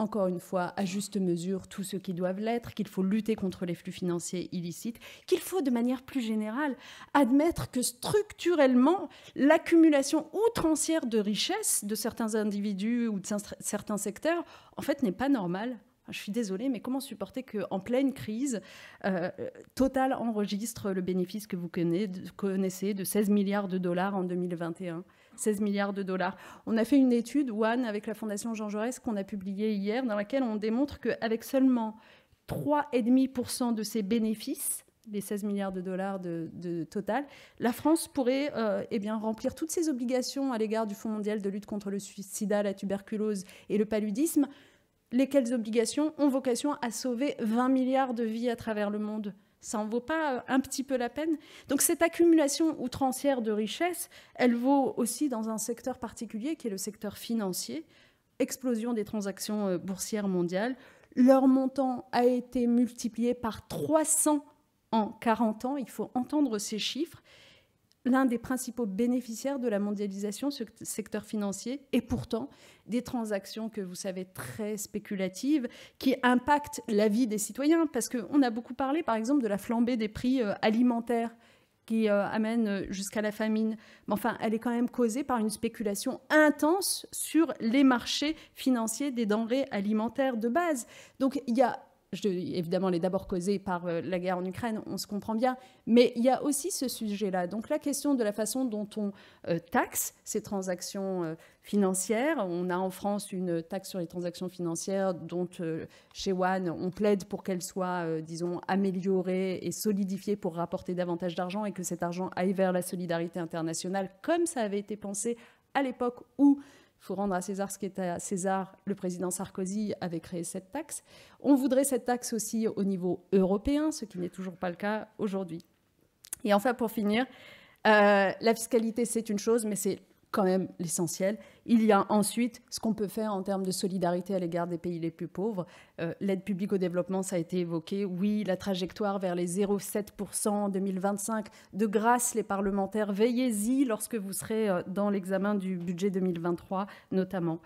encore une fois, à juste mesure, tous ceux qui doivent l'être, qu'il faut lutter contre les flux financiers illicites, qu'il faut de manière plus générale admettre que structurellement, l'accumulation outrancière de richesses de certains individus ou de certains secteurs, en fait, n'est pas normale je suis désolée, mais comment supporter qu'en pleine crise, euh, Total enregistre le bénéfice que vous connaissez de 16 milliards de dollars en 2021 16 milliards de dollars. On a fait une étude, One, avec la Fondation Jean Jaurès, qu'on a publiée hier, dans laquelle on démontre qu'avec seulement 3,5% de ses bénéfices, les 16 milliards de dollars de, total, la France pourrait euh, eh bien, remplir toutes ses obligations à l'égard du Fonds mondial de lutte contre le sida, la tuberculose et le paludisme lesquelles obligations ont vocation à sauver 20 milliards de vies à travers le monde ça en vaut pas euh, un petit peu la peine Donc cette accumulation outrancière de richesses, elle vaut aussi dans un secteur particulier qui est le secteur financier, explosion des transactions euh, boursières mondiales. Leur montant a été multiplié par 300 en 40 ans, il faut entendre ces chiffres l'un des principaux bénéficiaires de la mondialisation, ce secteur financier, et pourtant des transactions que vous savez très spéculatives, qui impactent la vie des citoyens, parce qu'on a beaucoup parlé, par exemple, de la flambée des prix euh, alimentaires qui euh, amène jusqu'à la famine. Mais enfin, elle est quand même causée par une spéculation intense sur les marchés financiers des denrées alimentaires de base. Donc il y a évidemment, elle est d'abord causée par euh, la guerre en Ukraine, on se comprend bien, mais il y a aussi ce sujet-là. Donc la question de la façon dont on euh, taxe ces transactions euh, financières, on a en France une taxe sur les transactions financières dont chez One, on plaide pour qu'elle soit, disons, améliorée et solidifiée pour rapporter davantage d'argent et que cet argent aille vers la solidarité internationale, comme ça avait été pensé à l'époque où il faut rendre à César ce qui est à César. Le président Sarkozy avait créé cette taxe. On voudrait cette taxe aussi au niveau européen, ce qui n'est toujours pas le cas aujourd'hui. Et enfin, pour finir, euh, la fiscalité, c'est une chose, mais c'est quand même l'essentiel. Il y a ensuite ce qu'on peut faire en termes de solidarité à l'égard des pays les plus pauvres. Euh, l'aide publique au développement, ça a été évoqué. Oui, la trajectoire vers les 0,7% en 2025. De grâce, les parlementaires, veillez-y lorsque vous serez euh, dans l'examen du budget 2023, notamment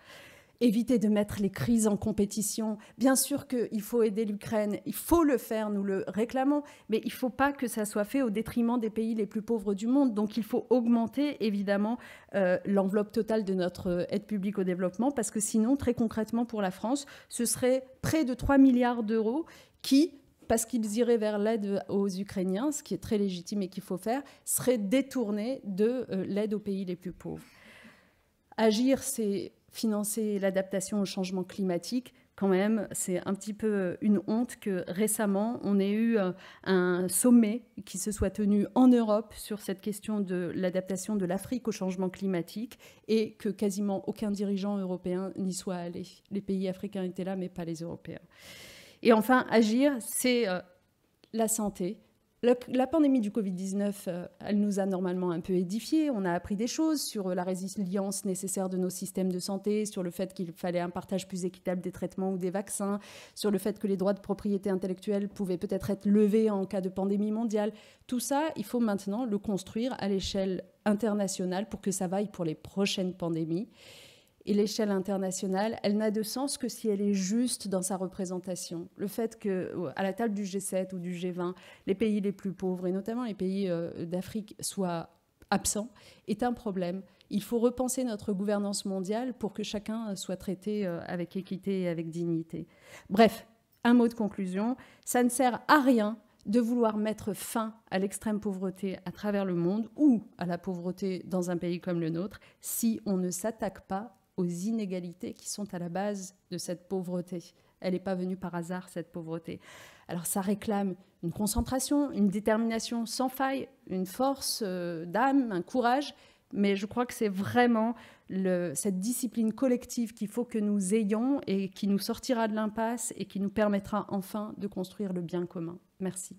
éviter de mettre les crises en compétition. Bien sûr qu'il faut aider l'Ukraine, il faut le faire, nous le réclamons, mais il ne faut pas que ça soit fait au détriment des pays les plus pauvres du monde. Donc il faut augmenter évidemment euh, l'enveloppe totale de notre euh, aide publique au développement, parce que sinon, très concrètement pour la France, ce serait près de 3 milliards d'euros qui parce qu'ils iraient vers l'aide aux Ukrainiens, ce qui est très légitime et qu'il faut faire, seraient détournés de euh, l'aide aux pays les plus pauvres. Agir, c'est financer l'adaptation au changement climatique, quand même, c'est un petit peu une honte que récemment, on ait eu euh, un sommet qui se soit tenu en Europe sur cette question de l'adaptation de l'Afrique au changement climatique et que quasiment aucun dirigeant européen n'y soit allé. Les pays africains étaient là, mais pas les Européens. Et enfin, agir, c'est euh, la santé, la, pandémie du Covid-19, euh, elle nous a normalement un peu édifiés. On a appris des choses sur la résilience nécessaire de nos systèmes de santé, sur le fait qu'il fallait un partage plus équitable des traitements ou des vaccins, sur le fait que les droits de propriété intellectuelle pouvaient peut-être être levés en cas de pandémie mondiale. Tout ça, il faut maintenant le construire à l'échelle internationale pour que ça vaille pour les prochaines pandémies et l'échelle internationale, elle n'a de sens que si elle est juste dans sa représentation. Le fait que, euh, à la table du G7 ou du G20, les pays les plus pauvres, et notamment les pays euh, d'Afrique, soient absents, est un problème. Il faut repenser notre gouvernance mondiale pour que chacun soit traité euh, avec équité et avec dignité. Bref, un mot de conclusion, ça ne sert à rien de vouloir mettre fin à l'extrême pauvreté à travers le monde ou à la pauvreté dans un pays comme le nôtre si on ne s'attaque pas aux inégalités qui sont à la base de cette pauvreté. Elle n'est pas venue par hasard, cette pauvreté. Alors ça réclame une concentration, une détermination sans faille, une force euh, d'âme, un courage, mais je crois que c'est vraiment le, cette discipline collective qu'il faut que nous ayons et qui nous sortira de l'impasse et qui nous permettra enfin de construire le bien commun. Merci.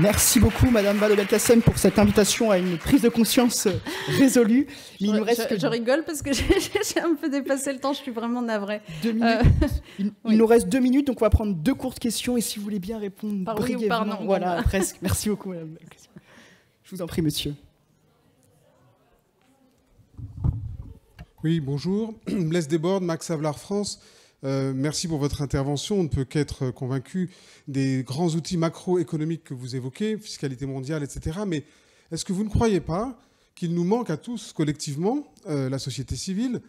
Merci beaucoup, Madame Vallaud-Belkacem, pour cette invitation à une prise de conscience résolue. il nous reste que... je, rigole parce que j'ai un peu dépassé le temps, je suis vraiment navré. Euh, il, nous reste deux minutes, donc on va prendre deux courtes questions et si vous voulez bien répondre par oui ou par Voilà, presque. Merci beaucoup, Madame Je vous en prie, monsieur. Oui, bonjour. Blaise Desbordes, Max Avelard France. Euh, merci pour votre intervention. On ne peut qu'être convaincu des grands outils macroéconomiques que vous évoquez, fiscalité mondiale, etc. Mais est-ce que vous ne croyez pas qu'il nous manque à tous, collectivement, euh, la société civile,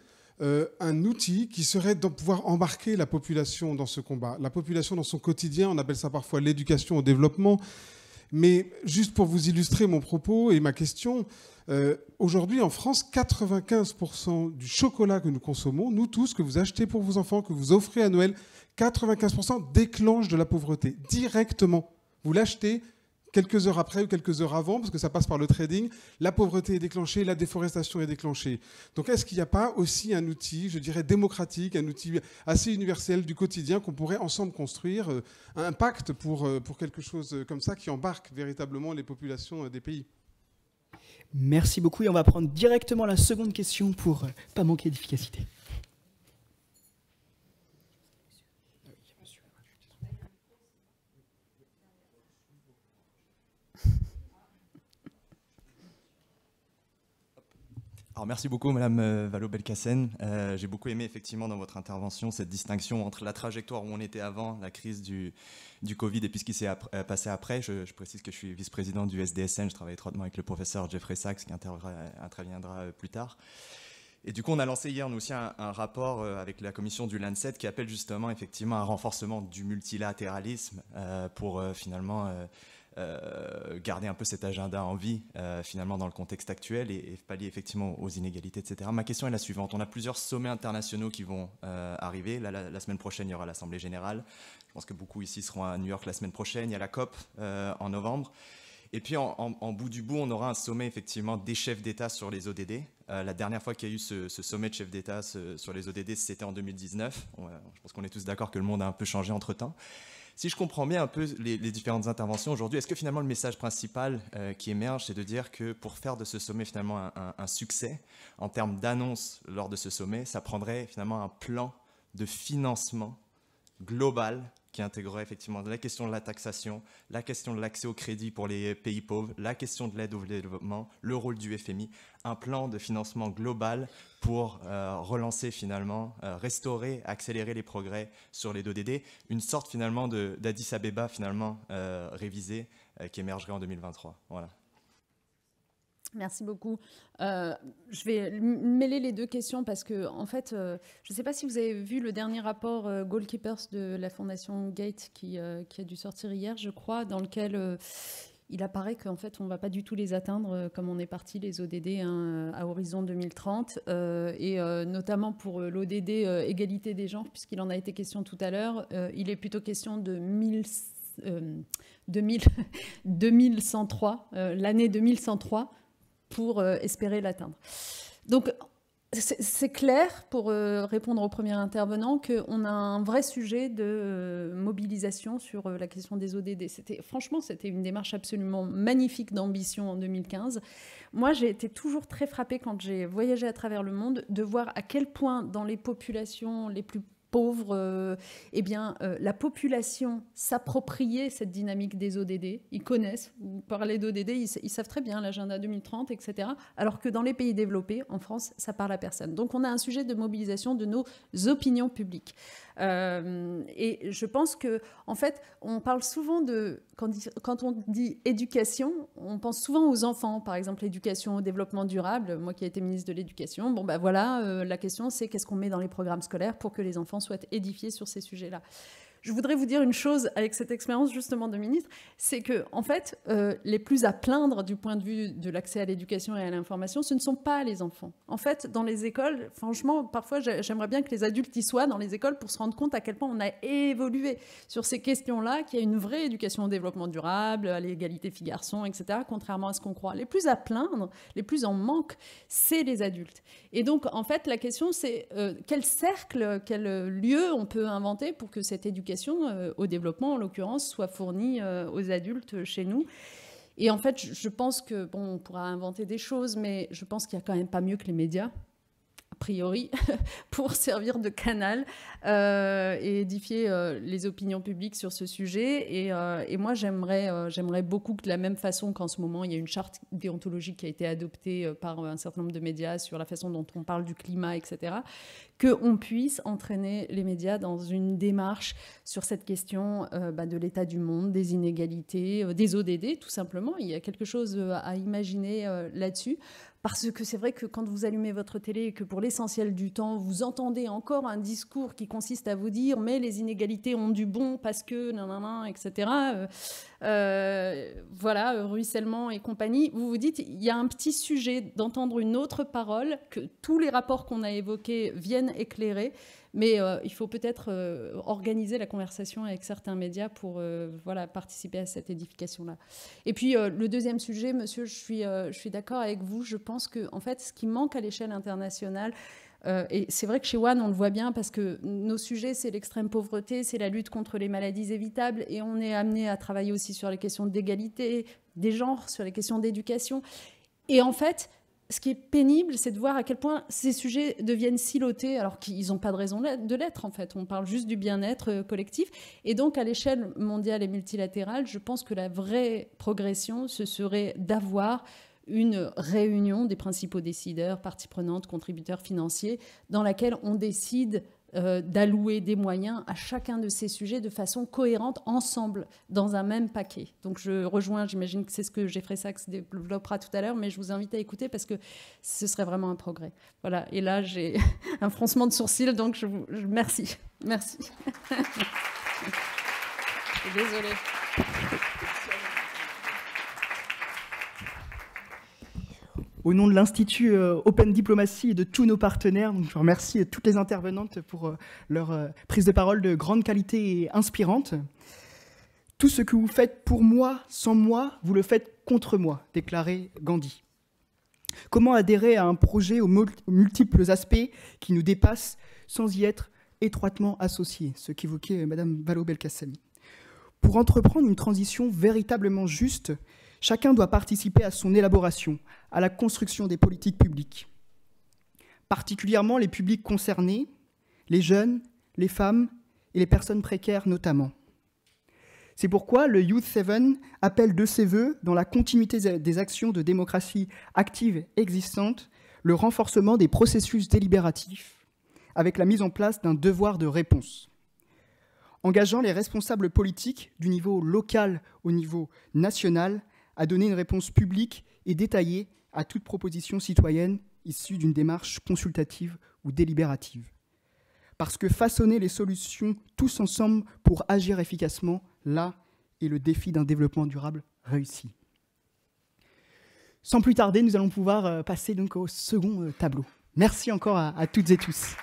euh, un outil qui serait de pouvoir embarquer la population dans ce combat, la population dans son quotidien, on appelle ça parfois l'éducation au développement. Mais juste pour vous illustrer mon propos et ma question, euh, aujourd'hui, en France, 95% du chocolat que nous consommons, nous tous, que vous achetez pour vos enfants, que vous offrez à Noël, 95% déclenche de la pauvreté directement. Vous l'achetez quelques heures après ou quelques heures avant, parce que ça passe par le trading, la pauvreté est déclenchée, la déforestation est déclenchée. Donc est-ce qu'il n'y a pas aussi un outil, je dirais, démocratique, un outil assez universel du quotidien qu'on pourrait ensemble construire, euh, un pacte pour euh, quelque chose comme ça qui embarque véritablement les populations des pays Merci beaucoup et on va prendre directement la seconde question pour euh, pas manquer d'efficacité. merci beaucoup, Madame euh, Vallaud-Belkacen. Euh, j'ai beaucoup aimé, effectivement, dans votre intervention, cette distinction entre la trajectoire où on était avant la crise du, du Covid et puis ce qui s'est euh, passé après. Je, précise que je suis vice-président du SDSN. Je travaille étroitement avec le professeur Jeffrey Sachs, qui interviendra plus tard. Et du coup, on a lancé hier, nous aussi, un, rapport avec la commission du Lancet qui appelle justement, effectivement, un renforcement du multilatéralisme pour finalement euh, garder un peu cet agenda en vie euh, finalement dans le contexte actuel et, pallier effectivement aux inégalités, etc. Ma question est la suivante. On a plusieurs sommets internationaux qui vont euh, arriver. la, semaine prochaine, il y aura l'Assemblée générale. Je pense que beaucoup ici seront à New York la semaine prochaine. Il y a la COP en novembre. Et puis en, bout du bout, on aura un sommet effectivement des chefs d'État sur les ODD. la dernière fois qu'il y a eu ce, sommet de chefs d'État sur les ODD, c'était en 2019. je pense qu'on est tous d'accord que le monde a un peu changé entre-temps. Si je comprends bien un peu les, différentes interventions aujourd'hui, est-ce que finalement le message principal euh, qui émerge, c'est de dire que pour faire de ce sommet finalement un, un succès en termes d'annonce lors de ce sommet, ça prendrait finalement un plan de financement global qui intégrerait effectivement la question de la taxation, la question de l'accès au crédit pour les pays pauvres, la question de l'aide au développement, le rôle du FMI, un plan de financement global pour euh, relancer finalement, euh, restaurer, accélérer les progrès sur les 2 une sorte finalement d'Addis Abeba finalement euh, révisée qui émergerait en 2023. Voilà. Merci beaucoup. Euh, je vais mêler les deux questions parce que, en fait, euh, je ne sais pas si vous avez vu le dernier rapport euh, Goalkeepers de la Fondation Gate qui, a dû sortir hier, je crois, dans lequel il apparaît qu'en fait, on ne va pas du tout les atteindre comme on est parti, les ODD hein, à horizon 2030, et notamment pour l'ODD égalité des genres, puisqu'il en a été question tout à l'heure, il est plutôt question de 1000, l'année 2103, pour euh, espérer l'atteindre. Donc, c'est clair, pour euh, répondre au premier intervenant, qu'on a un vrai sujet de euh, mobilisation sur la question des ODD. Franchement, c'était une démarche absolument magnifique d'ambition en 2015. Moi, j'ai été toujours très frappée quand j'ai voyagé à travers le monde de voir à quel point dans les populations les plus pauvres, euh, eh bien, euh, la population s'approprier cette dynamique des ODD. Ils connaissent, vous parlez d'ODD, ils, ils, savent très bien l'agenda 2030, etc. Alors que dans les pays développés, en France, ça parle à personne. Donc on a un sujet de mobilisation de nos opinions publiques. Euh, et je pense que, en fait, on parle souvent de quand, on dit éducation, on pense souvent aux enfants, par exemple l'éducation au développement durable. Moi qui ai été ministre de l'éducation, bon ben voilà, euh, la question c'est qu'est-ce qu'on met dans les programmes scolaires pour que les enfants soient édifiés sur ces sujets-là je voudrais vous dire une chose avec cette expérience justement de ministre, c'est que en fait, euh, les plus à plaindre du point de vue de l'accès à l'éducation et à l'information, ce ne sont pas les enfants. En fait, dans les écoles, franchement, parfois, j'aimerais bien que les adultes y soient dans les écoles pour se rendre compte à quel point on a évolué sur ces questions-là, qu'il y a une vraie éducation au développement durable, à l'égalité filles-garçons, etc., contrairement à ce qu'on croit. Les plus à plaindre, les plus en manque, c'est les adultes. Et donc, en fait, la question, c'est euh, quel cercle, quel lieu on peut inventer pour que cette éducation euh, au développement, en l'occurrence, soit fournie euh, aux adultes euh, chez nous. Et en fait, je pense que, bon, on pourra inventer des choses, mais je pense qu'il n'y a quand même pas mieux que les médias priori, pour servir de canal euh, et édifier euh, les opinions publiques sur ce sujet. Et, euh, moi, j'aimerais, j'aimerais beaucoup que de la même façon qu'en ce moment, il y a une charte déontologique qui a été adoptée par un certain nombre de médias sur la façon dont on parle du climat, etc., qu'on puisse entraîner les médias dans une démarche sur cette question bah, de l'état du monde, des inégalités, des ODD, tout simplement. Il y a quelque chose à imaginer là-dessus. Parce que c'est vrai que quand vous allumez votre télé et que pour l'essentiel du temps, vous entendez encore un discours qui consiste à vous dire mais les inégalités ont du bon parce que nanana, etc. Euh, euh, voilà, euh, ruissellement et compagnie, vous vous dites il y a un petit sujet d'entendre une autre parole que tous les rapports qu'on a évoqués viennent éclairer mais euh, il faut peut-être euh, organiser la conversation avec certains médias pour euh, voilà, participer à cette édification-là. Et puis, le deuxième sujet, monsieur, je suis, d'accord avec vous. Je pense que, en fait, ce qui manque à l'échelle internationale, et c'est vrai que chez One, on le voit bien parce que nos sujets, c'est l'extrême pauvreté, c'est la lutte contre les maladies évitables, et on est amené à travailler aussi sur les questions d'égalité des genres, sur les questions d'éducation. Et en fait, ce qui est pénible, c'est de voir à quel point ces sujets deviennent silotés, alors qu'ils n'ont pas de raison de l'être, en fait. On parle juste du bien-être euh, collectif. Et donc, à l'échelle mondiale et multilatérale, je pense que la vraie progression, ce serait d'avoir une réunion des principaux décideurs, parties prenantes, contributeurs financiers, dans laquelle on décide euh, d'allouer des moyens à chacun de ces sujets de façon cohérente, ensemble, dans un même paquet. Donc je rejoins, j'imagine que c'est ce que Jeffrey Sachs développera tout à l'heure, mais je vous invite à écouter parce que ce serait vraiment un progrès. Voilà, et là j'ai un froncement de sourcils, donc je, vous... je... merci. Merci. Désolée. au nom de l'Institut euh, Open Diplomatie et de tous nos partenaires. je remercie toutes les intervenantes pour euh, leur euh, prise de parole de grande qualité et inspirante. Tout ce que vous faites pour moi, sans moi, vous le faites contre moi, déclarait Gandhi. Comment adhérer à un projet aux multiples aspects qui nous dépassent sans y être étroitement associés, ce qu'évoquait Madame Valo-Belkacem Pour entreprendre une transition véritablement juste, Chacun doit participer à son élaboration, à la construction des politiques publiques. Particulièrement les publics concernés, les jeunes, les femmes et les personnes précaires notamment. C'est pourquoi le Youth Seven appelle de ses voeux, dans la continuité des actions de démocratie active existantes, le renforcement des processus délibératifs, avec la mise en place d'un devoir de réponse. Engageant les responsables politiques du niveau local au niveau national à donner une réponse publique et détaillée à toute proposition citoyenne issue d'une démarche consultative ou délibérative. Parce que façonner les solutions tous ensemble pour agir efficacement, là est le défi d'un développement durable réussi. Sans plus tarder, nous allons pouvoir euh, passer donc au second euh, tableau. Merci encore à toutes et tous.